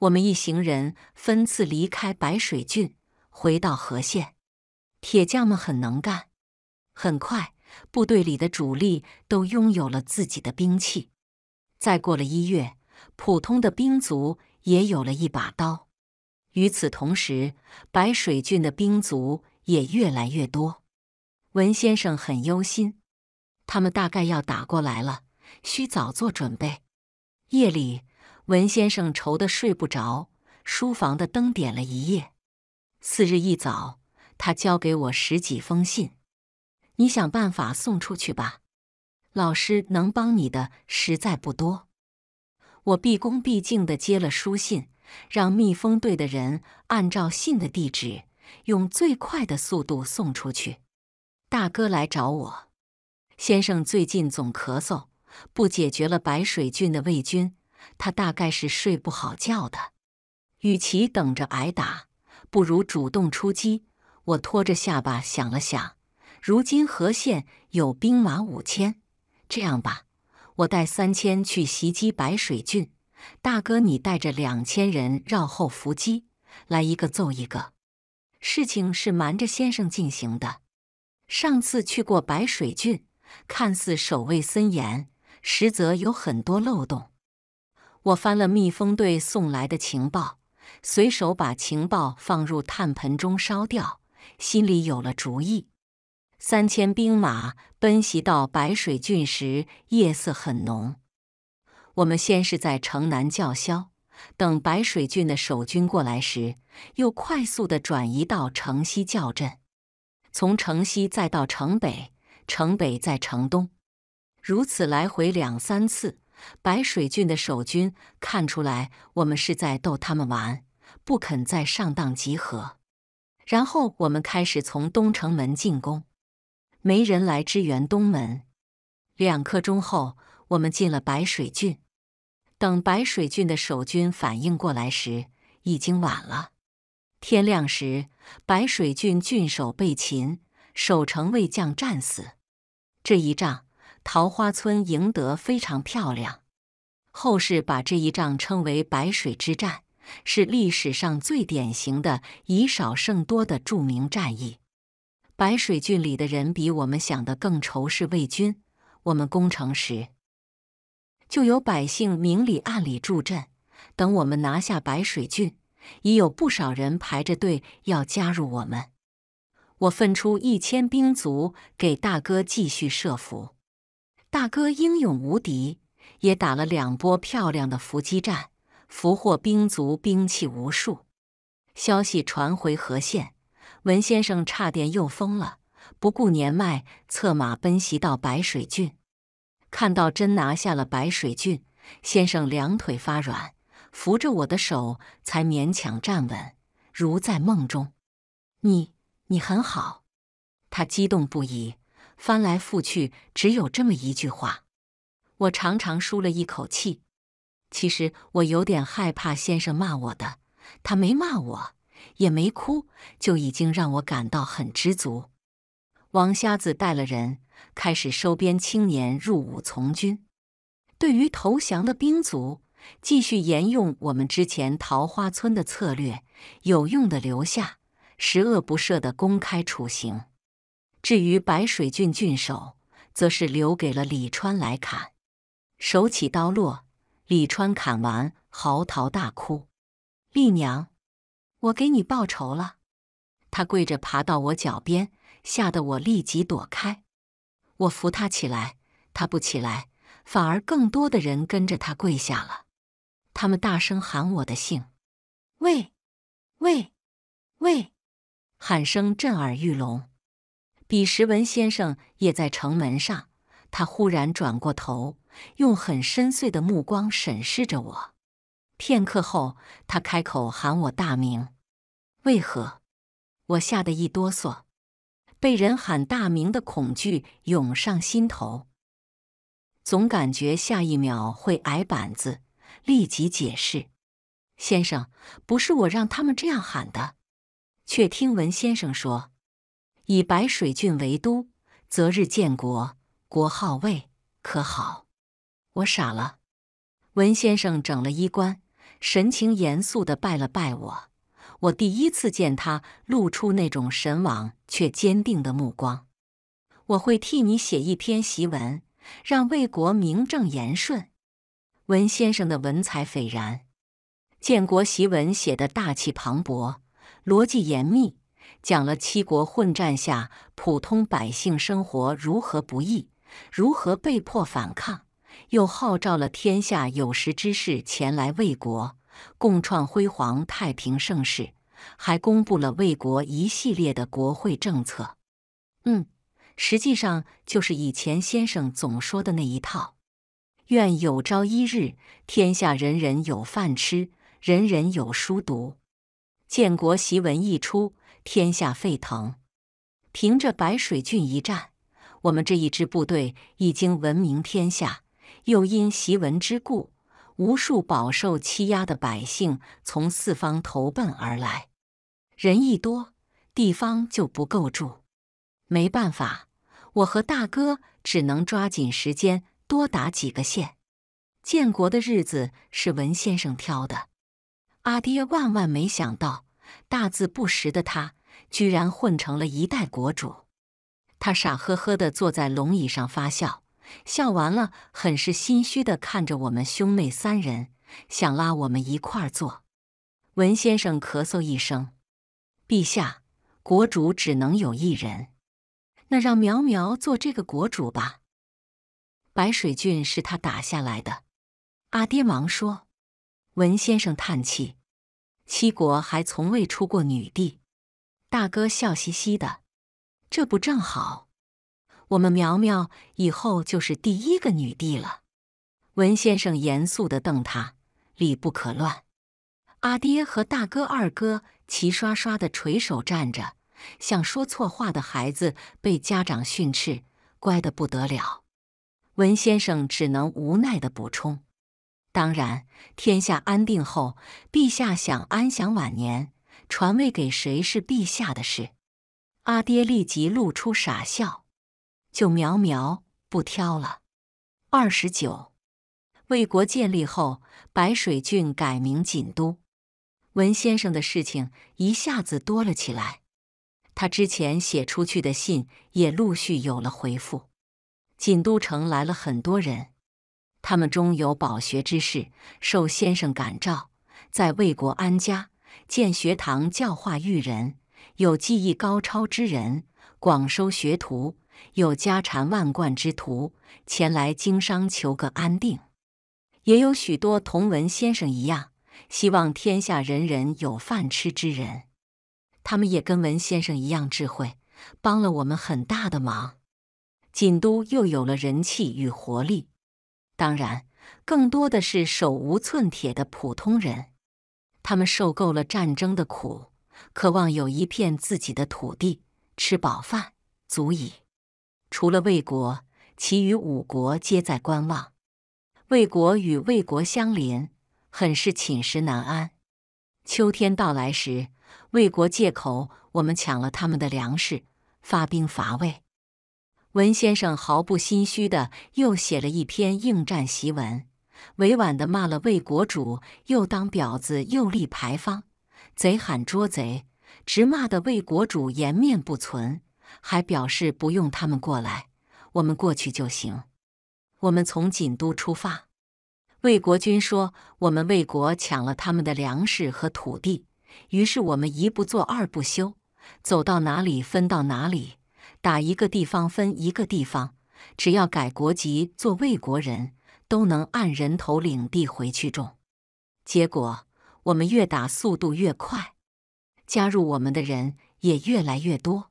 我们一行人分次离开白水郡，回到河县。铁匠们很能干，很快部队里的主力都拥有了自己的兵器。再过了一月，普通的兵卒也有了一把刀。与此同时，白水郡的兵卒也越来越多。文先生很忧心，他们大概要打过来了，需早做准备。夜里。文先生愁得睡不着，书房的灯点了一夜。次日一早，他交给我十几封信，你想办法送出去吧。老师能帮你的实在不多。我毕恭毕敬地接了书信，让蜜蜂队的人按照信的地址，用最快的速度送出去。大哥来找我，先生最近总咳嗽，不解决了白水郡的魏军。他大概是睡不好觉的，与其等着挨打，不如主动出击。我拖着下巴想了想，如今河县有兵马五千，这样吧，我带三千去袭击白水郡，大哥你带着两千人绕后伏击，来一个揍一个。事情是瞒着先生进行的，上次去过白水郡，看似守卫森严，实则有很多漏洞。我翻了蜜蜂队送来的情报，随手把情报放入炭盆中烧掉，心里有了主意。三千兵马奔袭到白水郡时，夜色很浓。我们先是在城南叫嚣，等白水郡的守军过来时，又快速的转移到城西叫阵。从城西再到城北，城北再城东，如此来回两三次。白水郡的守军看出来我们是在逗他们玩，不肯再上当集合。然后我们开始从东城门进攻，没人来支援东门。两刻钟后，我们进了白水郡。等白水郡的守军反应过来时，已经晚了。天亮时，白水郡郡守被擒，守城卫将战死。这一仗。桃花村赢得非常漂亮，后世把这一仗称为白水之战，是历史上最典型的以少胜多的著名战役。白水郡里的人比我们想的更仇视魏军，我们攻城时就有百姓明里暗里助阵，等我们拿下白水郡，已有不少人排着队要加入我们。我分出一千兵卒给大哥继续设伏。大哥英勇无敌，也打了两波漂亮的伏击战，俘获兵卒兵器无数。消息传回河县，文先生差点又疯了，不顾年迈，策马奔袭到白水郡。看到真拿下了白水郡，先生两腿发软，扶着我的手才勉强站稳，如在梦中。你，你很好，他激动不已。翻来覆去，只有这么一句话，我长长舒了一口气。其实我有点害怕先生骂我的，他没骂我，也没哭，就已经让我感到很知足。王瞎子带了人，开始收编青年入伍从军。对于投降的兵卒，继续沿用我们之前桃花村的策略，有用的留下，十恶不赦的公开处刑。至于白水郡郡守，则是留给了李川来砍。手起刀落，李川砍完，嚎啕大哭：“丽娘，我给你报仇了！”他跪着爬到我脚边，吓得我立即躲开。我扶他起来，他不起来，反而更多的人跟着他跪下了。他们大声喊我的姓：“喂，喂，喂！”喊声震耳欲聋。彼时文先生也在城门上，他忽然转过头，用很深邃的目光审视着我。片刻后，他开口喊我大名：“为何？”我吓得一哆嗦，被人喊大名的恐惧涌上心头，总感觉下一秒会挨板子。立即解释：“先生，不是我让他们这样喊的。”却听文先生说。以白水郡为都，择日建国，国号魏，可好？我傻了。文先生整了衣冠，神情严肃的拜了拜我。我第一次见他露出那种神往却坚定的目光。我会替你写一篇檄文，让魏国名正言顺。文先生的文采斐然，建国檄文写的大气磅礴，逻辑严密。讲了七国混战下普通百姓生活如何不易，如何被迫反抗，又号召了天下有识之士前来魏国，共创辉煌太平盛世，还公布了魏国一系列的国会政策。嗯，实际上就是以前先生总说的那一套：愿有朝一日，天下人人有饭吃，人人有书读。建国檄文一出。天下沸腾，凭着白水郡一战，我们这一支部队已经闻名天下。又因檄文之故，无数饱受欺压的百姓从四方投奔而来，人一多，地方就不够住。没办法，我和大哥只能抓紧时间多打几个县。建国的日子是文先生挑的，阿爹万万没想到，大字不识的他。居然混成了一代国主，他傻呵呵地坐在龙椅上发笑，笑完了，很是心虚地看着我们兄妹三人，想拉我们一块儿坐。文先生咳嗽一声：“陛下，国主只能有一人，那让苗苗做这个国主吧。白水郡是他打下来的。”阿爹忙说：“文先生叹气，七国还从未出过女帝。”大哥笑嘻嘻的，这不正好？我们苗苗以后就是第一个女帝了。文先生严肃的瞪他，礼不可乱。阿爹和大哥、二哥齐刷刷的垂手站着，像说错话的孩子被家长训斥，乖的不得了。文先生只能无奈的补充：，当然，天下安定后，陛下想安享晚年。传位给谁是陛下的事。阿爹立即露出傻笑，就苗苗不挑了。二十九，魏国建立后，白水郡改名锦都。文先生的事情一下子多了起来，他之前写出去的信也陆续有了回复。锦都城来了很多人，他们中有饱学之士，受先生感召，在魏国安家。建学堂教化育人，有技艺高超之人广收学徒，有家产万贯之徒前来经商求个安定，也有许多同文先生一样希望天下人人有饭吃之人，他们也跟文先生一样智慧，帮了我们很大的忙。锦都又有了人气与活力，当然更多的是手无寸铁的普通人。他们受够了战争的苦，渴望有一片自己的土地，吃饱饭足矣。除了魏国，其余五国皆在观望。魏国与魏国相邻，很是寝食难安。秋天到来时，魏国借口我们抢了他们的粮食，发兵伐魏。文先生毫不心虚的又写了一篇应战檄文。委婉地骂了魏国主，又当婊子又立牌坊，贼喊捉贼，直骂的魏国主颜面不存，还表示不用他们过来，我们过去就行。我们从锦都出发，魏国君说我们魏国抢了他们的粮食和土地，于是我们一不做二不休，走到哪里分到哪里，打一个地方分一个地方，只要改国籍做魏国人。都能按人头领地回去种，结果我们越打速度越快，加入我们的人也越来越多。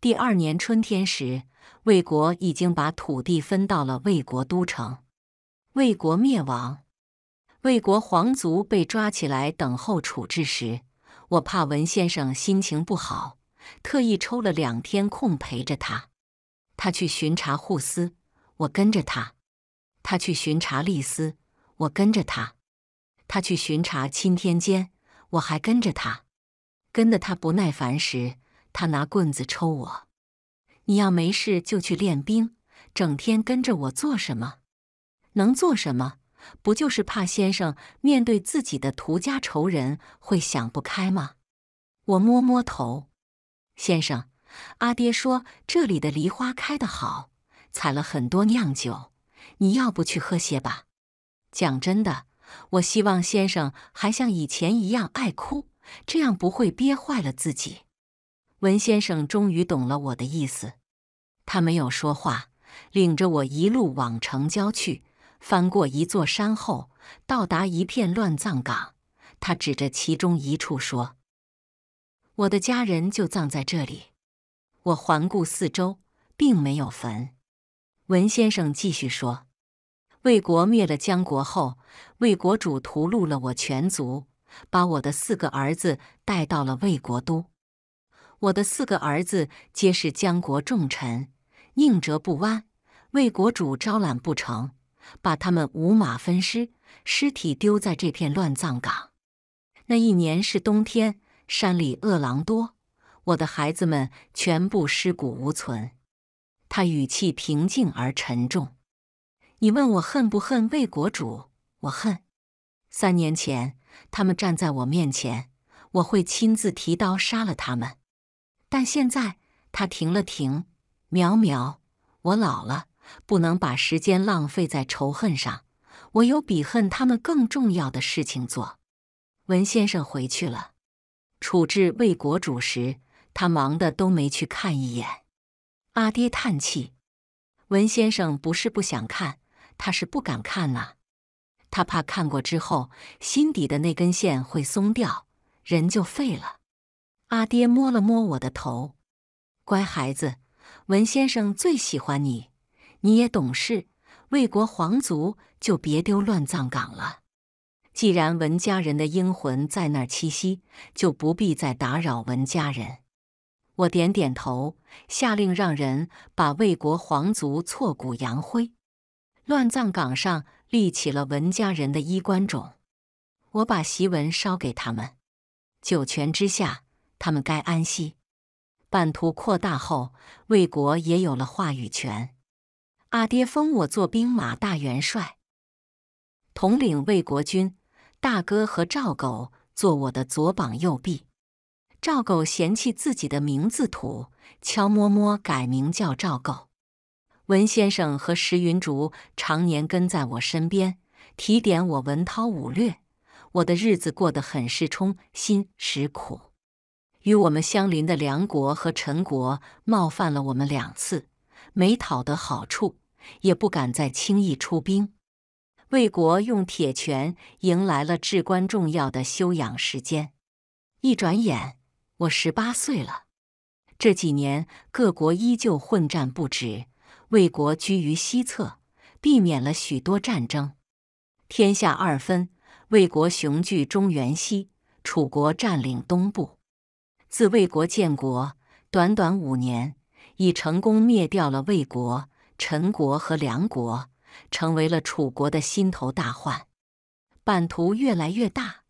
第二年春天时，魏国已经把土地分到了魏国都城，魏国灭亡，魏国皇族被抓起来等候处置时，我怕文先生心情不好，特意抽了两天空陪着他。他去巡查护司，我跟着他。他去巡查丽丝，我跟着他；他去巡查青天间，我还跟着他。跟得他不耐烦时，他拿棍子抽我。你要没事就去练兵，整天跟着我做什么？能做什么？不就是怕先生面对自己的徒家仇人会想不开吗？我摸摸头，先生，阿爹说这里的梨花开得好，采了很多酿酒。你要不去喝些吧。讲真的，我希望先生还像以前一样爱哭，这样不会憋坏了自己。文先生终于懂了我的意思，他没有说话，领着我一路往城郊去。翻过一座山后，到达一片乱葬岗，他指着其中一处说：“我的家人就葬在这里。”我环顾四周，并没有坟。文先生继续说。魏国灭了江国后，魏国主屠戮了我全族，把我的四个儿子带到了魏国都。我的四个儿子皆是江国重臣，宁折不弯，魏国主招揽不成，把他们五马分尸，尸体丢在这片乱葬岗。那一年是冬天，山里饿狼多，我的孩子们全部尸骨无存。他语气平静而沉重。你问我恨不恨魏国主？我恨。三年前，他们站在我面前，我会亲自提刀杀了他们。但现在，他停了停，淼淼，我老了，不能把时间浪费在仇恨上。我有比恨他们更重要的事情做。文先生回去了，处置魏国主时，他忙的都没去看一眼。阿爹叹气，文先生不是不想看。他是不敢看呐，他怕看过之后心底的那根线会松掉，人就废了。阿爹摸了摸我的头，乖孩子，文先生最喜欢你，你也懂事。魏国皇族就别丢乱葬岗了，既然文家人的英魂在那儿栖息，就不必再打扰文家人。我点点头，下令让人把魏国皇族挫骨扬灰。乱葬岗上立起了文家人的衣冠冢，我把檄文烧给他们。九泉之下，他们该安息。版图扩大后，魏国也有了话语权。阿爹封我做兵马大元帅，统领魏国军。大哥和赵狗做我的左膀右臂。赵狗嫌弃自己的名字土，悄摸摸改名叫赵狗。文先生和石云竹常年跟在我身边提点我文韬武略，我的日子过得很是充实苦。与我们相邻的梁国和陈国冒犯了我们两次，没讨得好处，也不敢再轻易出兵。魏国用铁拳迎来了至关重要的休养时间。一转眼，我十八岁了。这几年，各国依旧混战不止。魏国居于西侧，避免了许多战争。天下二分，魏国雄踞中原西，楚国占领东部。自魏国建国，短短五年，已成功灭掉了魏国、陈国和梁国，成为了楚国的心头大患。版图越来越大，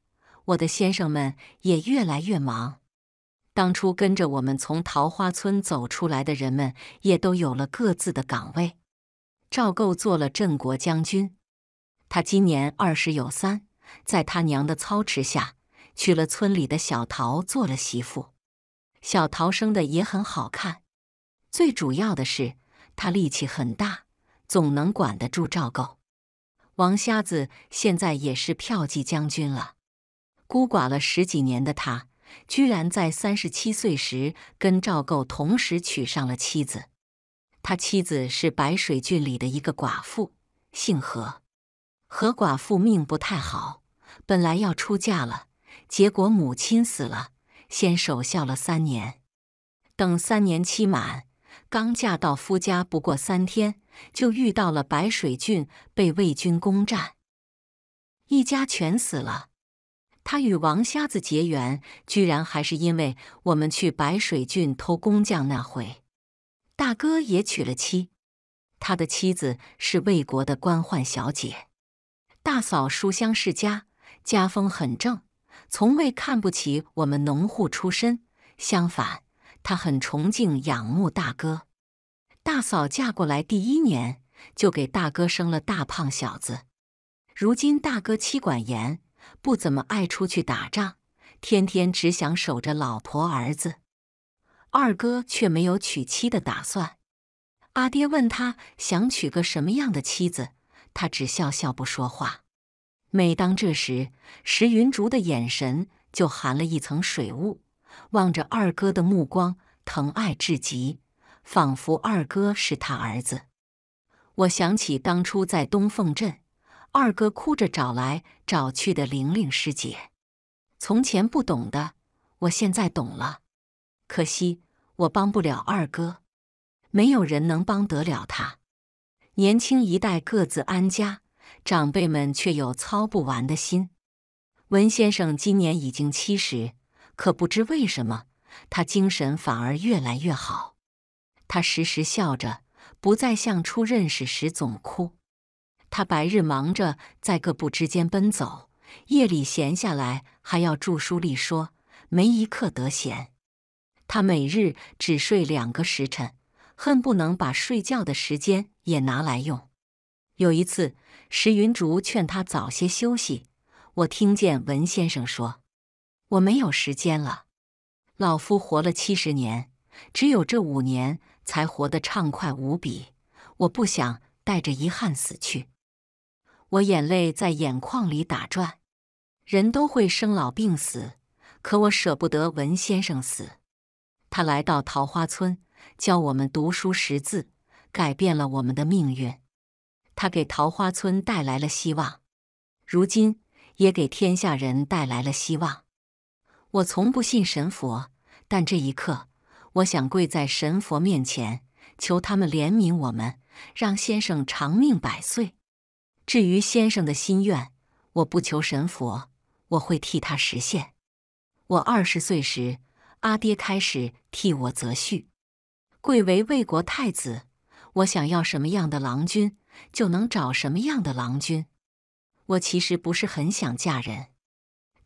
我的先生们也越来越忙。当初跟着我们从桃花村走出来的人们，也都有了各自的岗位。赵构做了镇国将军，他今年二十有三，在他娘的操持下，娶了村里的小桃做了媳妇。小桃生的也很好看，最主要的是她力气很大，总能管得住赵构。王瞎子现在也是票骑将军了，孤寡了十几年的他。居然在三十七岁时跟赵构同时娶上了妻子。他妻子是白水郡里的一个寡妇，姓何。何寡妇命不太好，本来要出嫁了，结果母亲死了，先守孝了三年。等三年期满，刚嫁到夫家不过三天，就遇到了白水郡被魏军攻占，一家全死了。他与王瞎子结缘，居然还是因为我们去白水郡偷工匠那回。大哥也娶了妻，他的妻子是魏国的官宦小姐。大嫂书香世家，家风很正，从未看不起我们农户出身。相反，她很崇敬仰慕大哥。大嫂嫁过来第一年，就给大哥生了大胖小子。如今大哥妻管严。不怎么爱出去打仗，天天只想守着老婆儿子。二哥却没有娶妻的打算。阿爹问他想娶个什么样的妻子，他只笑笑不说话。每当这时，石云竹的眼神就含了一层水雾，望着二哥的目光疼爱至极，仿佛二哥是他儿子。我想起当初在东凤镇。二哥哭着找来找去的，玲玲师姐。从前不懂的，我现在懂了。可惜我帮不了二哥，没有人能帮得了他。年轻一代各自安家，长辈们却有操不完的心。文先生今年已经七十，可不知为什么，他精神反而越来越好。他时时笑着，不再像初认识时总哭。他白日忙着在各部之间奔走，夜里闲下来还要著书立说，没一刻得闲。他每日只睡两个时辰，恨不能把睡觉的时间也拿来用。有一次，石云竹劝他早些休息，我听见文先生说：“我没有时间了。老夫活了七十年，只有这五年才活得畅快无比。我不想带着遗憾死去。”我眼泪在眼眶里打转，人都会生老病死，可我舍不得文先生死。他来到桃花村，教我们读书识字，改变了我们的命运。他给桃花村带来了希望，如今也给天下人带来了希望。我从不信神佛，但这一刻，我想跪在神佛面前，求他们怜悯我们，让先生长命百岁。至于先生的心愿，我不求神佛，我会替他实现。我二十岁时，阿爹开始替我择婿。贵为魏国太子，我想要什么样的郎君，就能找什么样的郎君。我其实不是很想嫁人，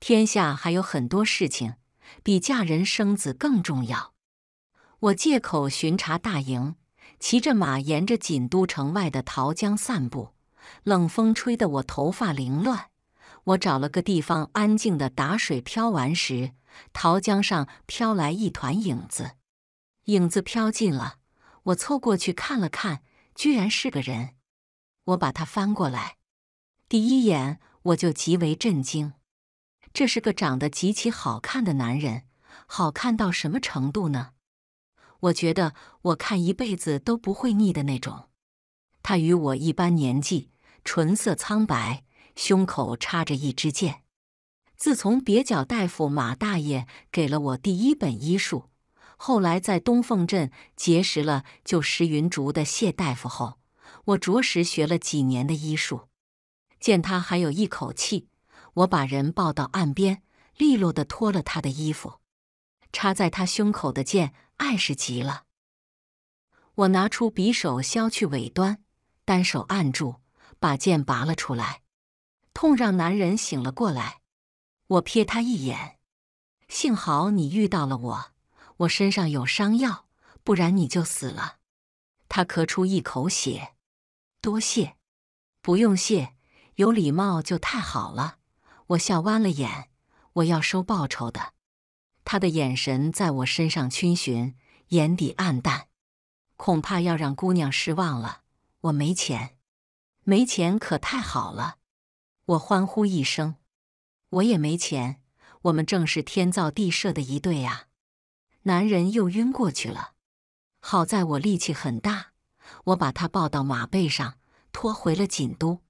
天下还有很多事情比嫁人生子更重要。我借口巡查大营，骑着马沿着锦都城外的桃江散步。冷风吹得我头发凌乱，我找了个地方安静的打水漂。玩时，桃江上飘来一团影子，影子飘近了，我凑过去看了看，居然是个人。我把他翻过来，第一眼我就极为震惊，这是个长得极其好看的男人，好看到什么程度呢？我觉得我看一辈子都不会腻的那种。他与我一般年纪。唇色苍白，胸口插着一支箭。自从蹩脚大夫马大爷给了我第一本医术，后来在东凤镇结识了救石云竹的谢大夫后，我着实学了几年的医术。见他还有一口气，我把人抱到岸边，利落地脱了他的衣服。插在他胸口的剑碍事极了，我拿出匕首削去尾端，单手按住。把剑拔了出来，痛让男人醒了过来。我瞥他一眼，幸好你遇到了我，我身上有伤药，不然你就死了。他咳出一口血，多谢，不用谢，有礼貌就太好了。我笑弯了眼，我要收报酬的。他的眼神在我身上逡巡，眼底暗淡，恐怕要让姑娘失望了。我没钱。没钱可太好了，我欢呼一声。我也没钱，我们正是天造地设的一对啊！男人又晕过去了，好在我力气很大，我把他抱到马背上，拖回了锦都。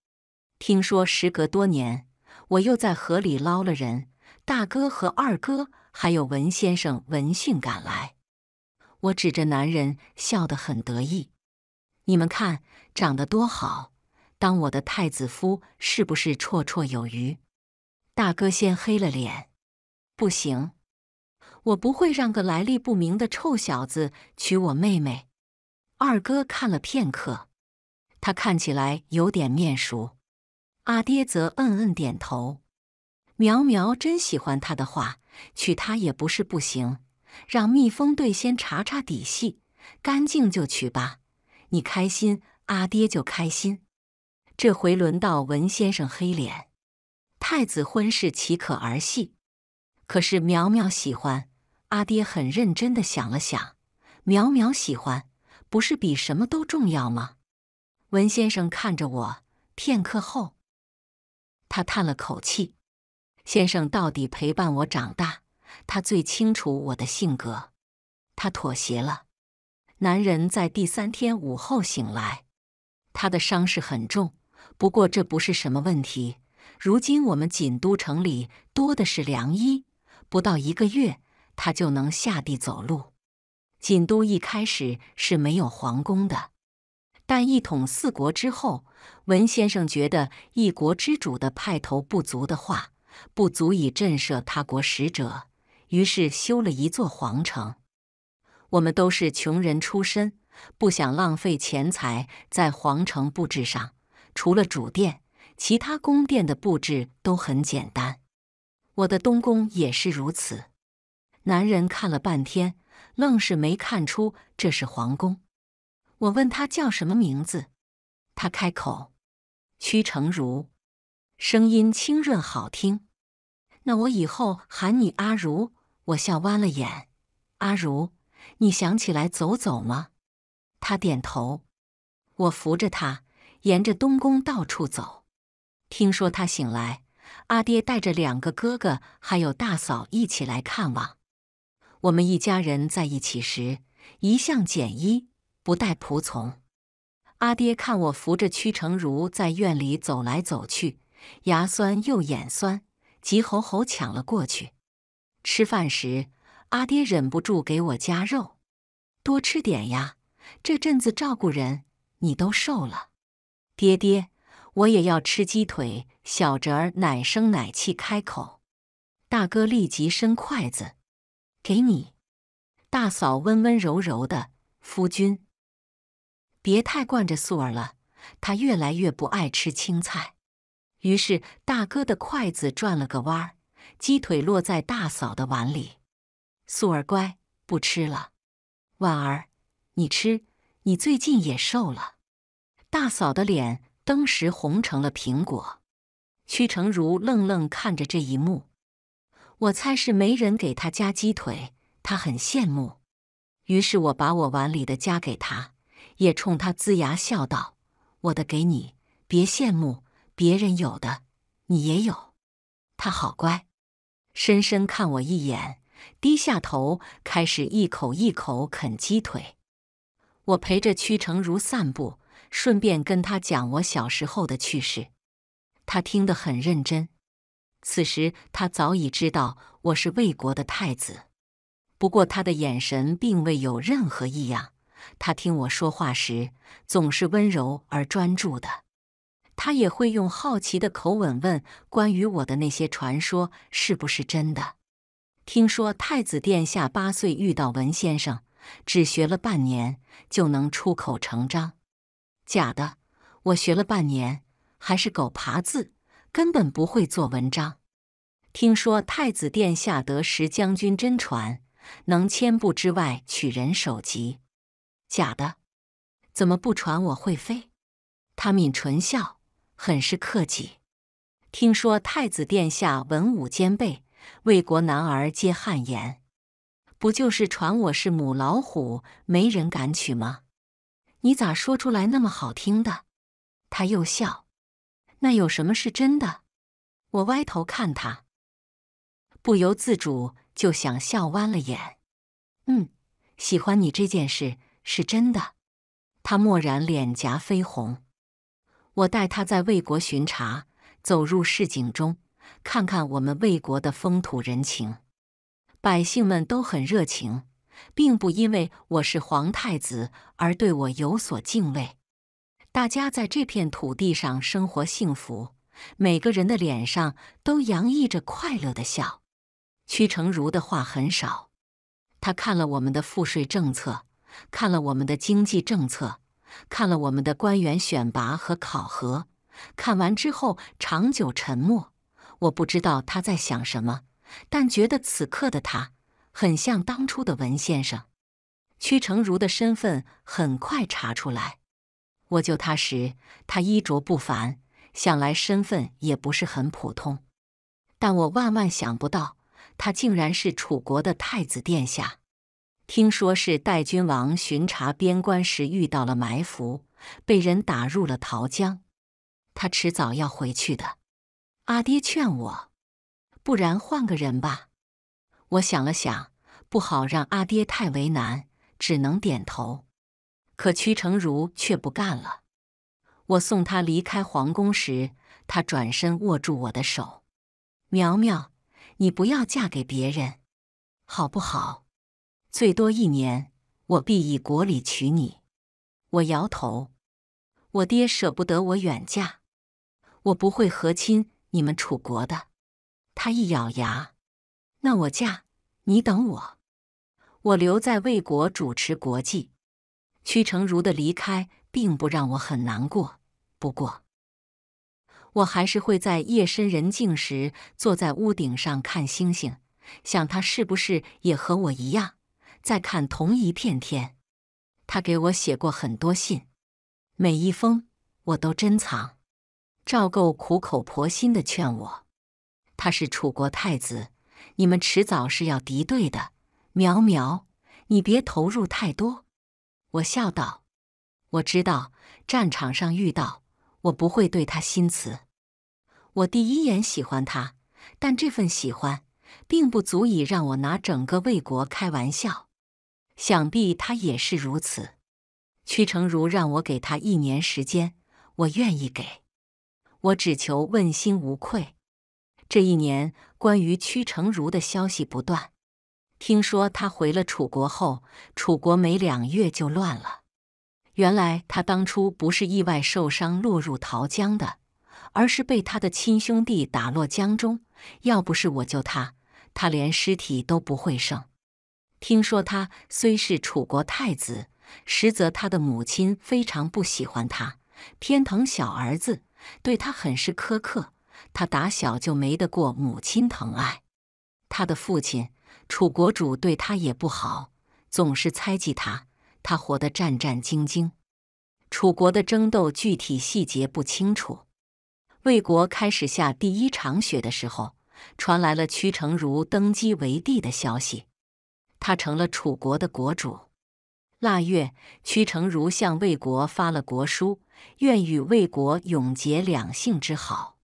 听说时隔多年，我又在河里捞了人，大哥和二哥还有文先生闻讯赶来，我指着男人笑得很得意：“你们看，长得多好！”当我的太子夫是不是绰绰有余？大哥先黑了脸，不行，我不会让个来历不明的臭小子娶我妹妹。二哥看了片刻，他看起来有点面熟。阿爹则嗯嗯点头。苗苗真喜欢他的话，娶他也不是不行。让蜜蜂队先查查底细，干净就娶吧。你开心，阿爹就开心。这回轮到文先生黑脸。太子婚事岂可儿戏？可是苗苗喜欢，阿爹很认真的想了想，苗苗喜欢，不是比什么都重要吗？文先生看着我，片刻后，他叹了口气：“先生到底陪伴我长大，他最清楚我的性格。”他妥协了。男人在第三天午后醒来，他的伤势很重。不过这不是什么问题。如今我们锦都城里多的是良医，不到一个月他就能下地走路。锦都一开始是没有皇宫的，但一统四国之后，文先生觉得一国之主的派头不足的话，不足以震慑他国使者，于是修了一座皇城。我们都是穷人出身，不想浪费钱财在皇城布置上。除了主殿，其他宫殿的布置都很简单。我的东宫也是如此。男人看了半天，愣是没看出这是皇宫。我问他叫什么名字，他开口：“屈成如。”声音清润好听。那我以后喊你阿如。我笑弯了眼。阿如，你想起来走走吗？他点头。我扶着他。沿着东宫到处走，听说他醒来，阿爹带着两个哥哥还有大嫂一起来看望。我们一家人在一起时，一向简衣不带仆从。阿爹看我扶着屈成儒在院里走来走去，牙酸又眼酸，急吼吼抢了过去。吃饭时，阿爹忍不住给我夹肉，多吃点呀，这阵子照顾人，你都瘦了。爹爹，我也要吃鸡腿。小侄儿奶声奶气开口。大哥立即伸筷子，给你。大嫂温温柔柔的，夫君，别太惯着素儿了，她越来越不爱吃青菜。于是大哥的筷子转了个弯儿，鸡腿落在大嫂的碗里。素儿乖，不吃了。婉儿，你吃，你最近也瘦了。大嫂的脸登时红成了苹果。屈成如愣愣看着这一幕，我猜是没人给他夹鸡腿，他很羡慕。于是我把我碗里的夹给他，也冲他龇牙笑道：“我的给你，别羡慕，别人有的你也有。”他好乖，深深看我一眼，低下头开始一口一口啃鸡腿。我陪着屈成如散步。顺便跟他讲我小时候的趣事，他听得很认真。此时他早已知道我是魏国的太子，不过他的眼神并未有任何异样。他听我说话时总是温柔而专注的，他也会用好奇的口吻问关于我的那些传说是不是真的。听说太子殿下八岁遇到文先生，只学了半年就能出口成章。假的，我学了半年，还是狗爬字，根本不会做文章。听说太子殿下得十将军真传，能千步之外取人首级。假的，怎么不传我会飞？他抿唇笑，很是客气。听说太子殿下文武兼备，为国男儿皆汗颜。不就是传我是母老虎，没人敢娶吗？你咋说出来那么好听的？他又笑。那有什么是真的？我歪头看他，不由自主就想笑弯了眼。嗯，喜欢你这件事是真的。他默然，脸颊绯红。我带他在魏国巡查，走入市井中，看看我们魏国的风土人情。百姓们都很热情。并不因为我是皇太子而对我有所敬畏。大家在这片土地上生活幸福，每个人的脸上都洋溢着快乐的笑。屈成儒的话很少，他看了我们的赋税政策，看了我们的经济政策，看了我们的官员选拔和考核，看完之后长久沉默。我不知道他在想什么，但觉得此刻的他。很像当初的文先生，屈成儒的身份很快查出来。我救他时，他衣着不凡，想来身份也不是很普通。但我万万想不到，他竟然是楚国的太子殿下。听说是代君王巡查边关时遇到了埋伏，被人打入了桃江。他迟早要回去的。阿爹劝我，不然换个人吧。我想了想，不好让阿爹太为难，只能点头。可屈成儒却不干了。我送他离开皇宫时，他转身握住我的手：“苗苗，你不要嫁给别人，好不好？最多一年，我必以国礼娶你。”我摇头：“我爹舍不得我远嫁，我不会和亲你们楚国的。”他一咬牙。那我嫁你，等我。我留在魏国主持国计。屈成如的离开并不让我很难过，不过，我还是会在夜深人静时坐在屋顶上看星星，想他是不是也和我一样在看同一片天。他给我写过很多信，每一封我都珍藏。赵构苦口婆心的劝我，他是楚国太子。你们迟早是要敌对的，苗苗，你别投入太多。”我笑道，“我知道，战场上遇到我不会对他心慈。我第一眼喜欢他，但这份喜欢并不足以让我拿整个魏国开玩笑。想必他也是如此。屈成如让我给他一年时间，我愿意给，我只求问心无愧。这一年。”关于屈成如的消息不断。听说他回了楚国后，楚国没两月就乱了。原来他当初不是意外受伤落入桃江的，而是被他的亲兄弟打落江中。要不是我救他，他连尸体都不会剩。听说他虽是楚国太子，实则他的母亲非常不喜欢他，偏疼小儿子，对他很是苛刻。他打小就没得过母亲疼爱，他的父亲楚国主对他也不好，总是猜忌他，他活得战战兢兢。楚国的争斗具体细节不清楚。魏国开始下第一场雪的时候，传来了屈成如登基为帝的消息，他成了楚国的国主。腊月，屈成如向魏国发了国书，愿与魏国永结两姓之好。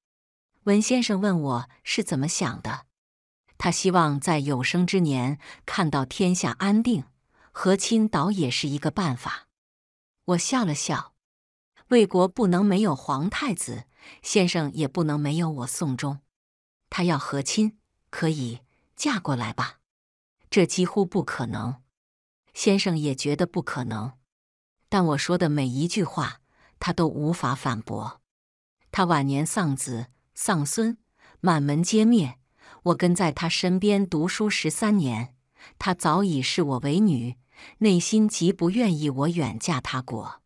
文先生问我是怎么想的，他希望在有生之年看到天下安定，和亲倒也是一个办法。我笑了笑，魏国不能没有皇太子，先生也不能没有我宋忠。他要和亲，可以嫁过来吧？这几乎不可能。先生也觉得不可能，但我说的每一句话，他都无法反驳。他晚年丧子。丧孙满门皆灭，我跟在他身边读书十三年，他早已视我为女，内心极不愿意我远嫁他国。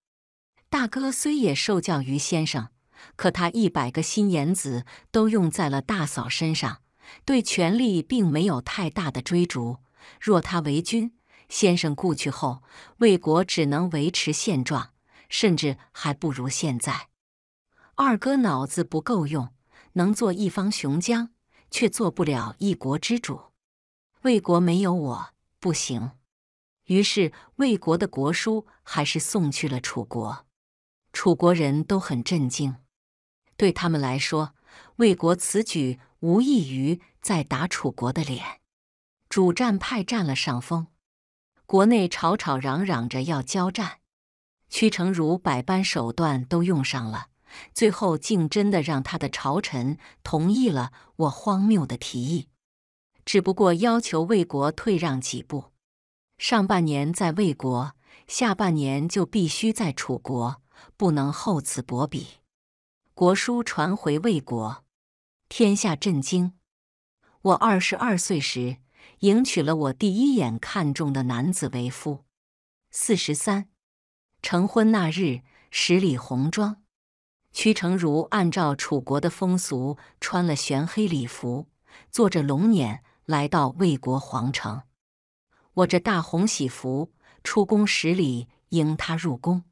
大哥虽也受教于先生，可他一百个心眼子都用在了大嫂身上，对权力并没有太大的追逐。若他为君，先生故去后，魏国只能维持现状，甚至还不如现在。二哥脑子不够用。能做一方雄将，却做不了一国之主。魏国没有我，不行。于是，魏国的国书还是送去了楚国。楚国人都很震惊，对他们来说，魏国此举无异于在打楚国的脸。主战派占了上风，国内吵吵嚷嚷着要交战。屈成儒百般手段都用上了。最后竟真的让他的朝臣同意了我荒谬的提议，只不过要求魏国退让几步。上半年在魏国，下半年就必须在楚国，不能厚此薄彼。国书传回魏国，天下震惊。我二十二岁时迎娶了我第一眼看中的男子为夫。四十三，成婚那日，十里红妆。屈成如按照楚国的风俗，穿了玄黑礼服，坐着龙辇来到魏国皇城。我这大红喜服出宫十里迎他入宫，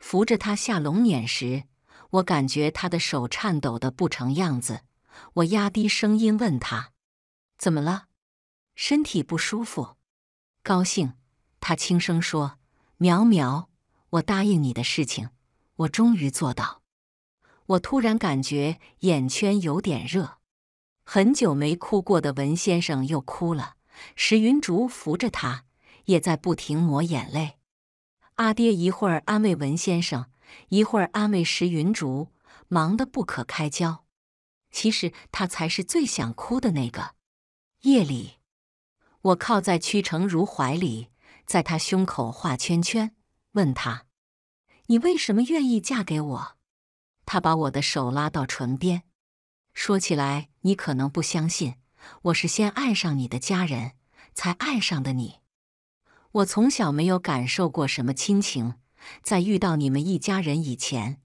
扶着他下龙辇时，我感觉他的手颤抖的不成样子。我压低声音问他：“怎么了？身体不舒服？”高兴，他轻声说：“苗苗，我答应你的事情，我终于做到。”我突然感觉眼圈有点热，很久没哭过的文先生又哭了。石云竹扶着他，也在不停抹眼泪。阿爹一会儿安慰文先生，一会儿安慰石云竹，忙得不可开交。其实他才是最想哭的那个。夜里，我靠在屈成如怀里，在他胸口画圈圈，问他：“你为什么愿意嫁给我？”他把我的手拉到唇边，说：“起来，你可能不相信，我是先爱上你的家人，才爱上的你。我从小没有感受过什么亲情，在遇到你们一家人以前，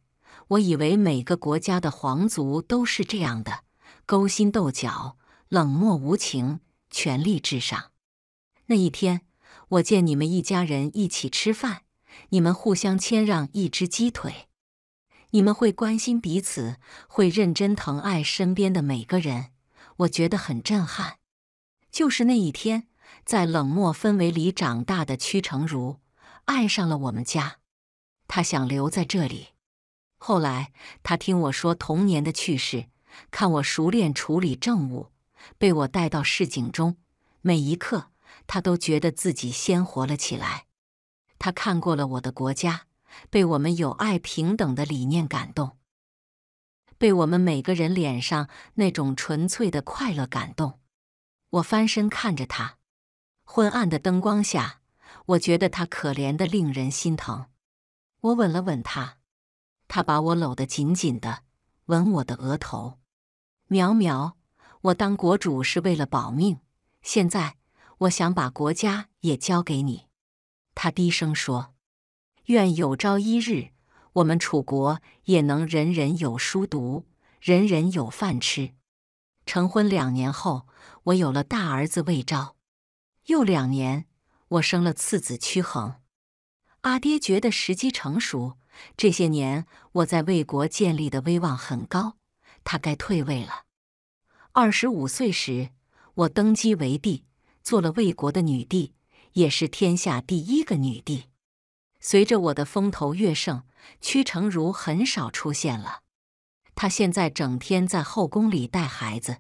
我以为每个国家的皇族都是这样的，勾心斗角，冷漠无情，权力至上。那一天，我见你们一家人一起吃饭，你们互相谦让一只鸡腿。”你们会关心彼此，会认真疼爱身边的每个人，我觉得很震撼。就是那一天，在冷漠氛围里长大的屈成儒，爱上了我们家。他想留在这里。后来，他听我说童年的趣事，看我熟练处理政务，被我带到市井中，每一刻他都觉得自己鲜活了起来。他看过了我的国家。被我们友爱平等的理念感动，被我们每个人脸上那种纯粹的快乐感动。我翻身看着他，昏暗的灯光下，我觉得他可怜的令人心疼。我吻了吻他，他把我搂得紧紧的，吻我的额头。苗苗，我当国主是为了保命，现在我想把国家也交给你。”他低声说。愿有朝一日，我们楚国也能人人有书读，人人有饭吃。成婚两年后，我有了大儿子魏昭；又两年，我生了次子屈衡。阿爹觉得时机成熟，这些年我在魏国建立的威望很高，他该退位了。二十五岁时，我登基为帝，做了魏国的女帝，也是天下第一个女帝。随着我的风头越盛，屈成如很少出现了。他现在整天在后宫里带孩子。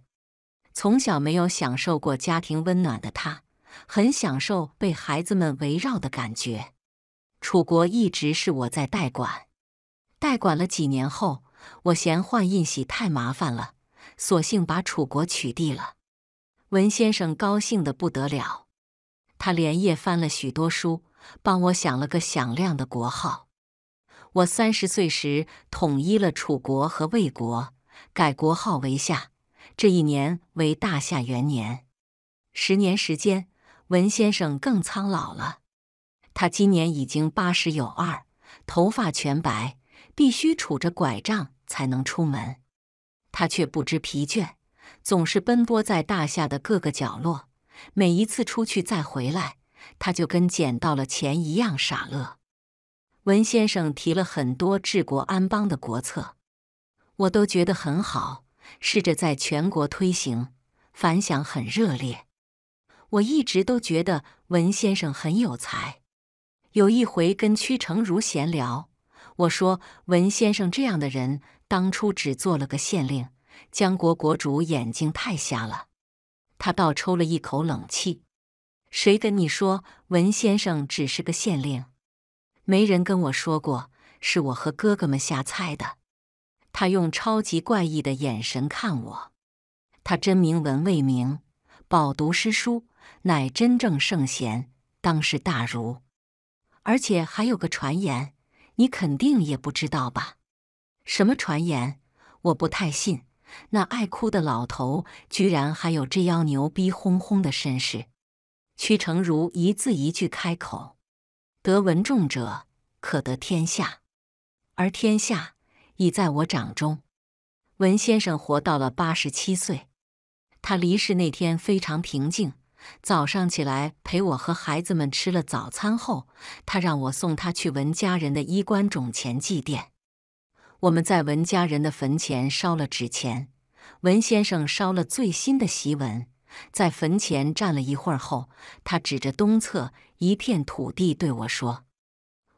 从小没有享受过家庭温暖的他，很享受被孩子们围绕的感觉。楚国一直是我在代管，代管了几年后，我嫌换印玺太麻烦了，索性把楚国取缔了。文先生高兴的不得了，他连夜翻了许多书。帮我想了个响亮的国号。我三十岁时统一了楚国和魏国，改国号为夏。这一年为大夏元年。十年时间，文先生更苍老了。他今年已经八十有二，头发全白，必须杵着拐杖才能出门。他却不知疲倦，总是奔波在大夏的各个角落。每一次出去再回来。他就跟捡到了钱一样傻乐。文先生提了很多治国安邦的国策，我都觉得很好，试着在全国推行，反响很热烈。我一直都觉得文先生很有才。有一回跟屈成如闲聊，我说文先生这样的人，当初只做了个县令，江国国主眼睛太瞎了。他倒抽了一口冷气。谁跟你说文先生只是个县令？没人跟我说过，是我和哥哥们瞎猜的。他用超级怪异的眼神看我。他真名文未明，饱读诗书，乃真正圣贤，当是大儒。而且还有个传言，你肯定也不知道吧？什么传言？我不太信。那爱哭的老头居然还有这样牛逼哄哄的身世。屈成如一字一句开口：“得文众者，可得天下，而天下已在我掌中。”文先生活到了八十七岁，他离世那天非常平静。早上起来陪我和孩子们吃了早餐后，他让我送他去文家人的衣冠冢前祭奠。我们在文家人的坟前烧了纸钱，文先生烧了最新的檄文。在坟前站了一会儿后，他指着东侧一片土地对我说：“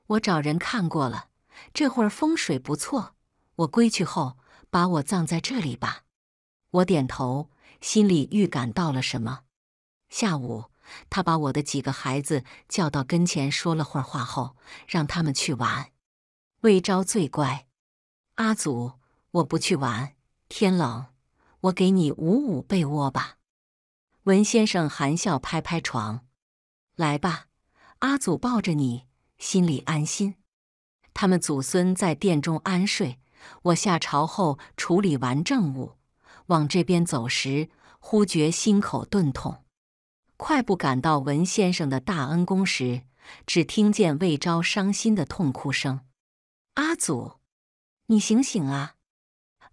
我找人看过了，这会儿风水不错。我归去后，把我葬在这里吧。”我点头，心里预感到了什么。下午，他把我的几个孩子叫到跟前，说了会儿话后，让他们去玩。魏昭最乖。阿祖，我不去玩，天冷，我给你捂捂被窝吧。文先生含笑拍拍床：“来吧，阿祖，抱着你，心里安心。”他们祖孙在殿中安睡。我下朝后处理完政务，往这边走时，忽觉心口钝痛。快步赶到文先生的大恩宫时，只听见魏昭伤心的痛哭声：“阿祖，你醒醒啊！”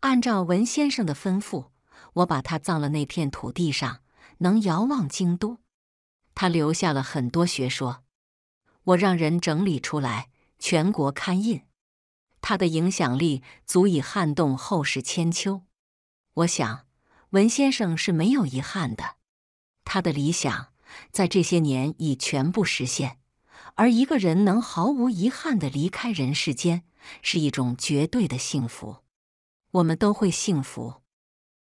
按照文先生的吩咐，我把他葬了那片土地上。能遥望京都，他留下了很多学说，我让人整理出来，全国刊印。他的影响力足以撼动后世千秋。我想，文先生是没有遗憾的。他的理想在这些年已全部实现，而一个人能毫无遗憾地离开人世间，是一种绝对的幸福。我们都会幸福。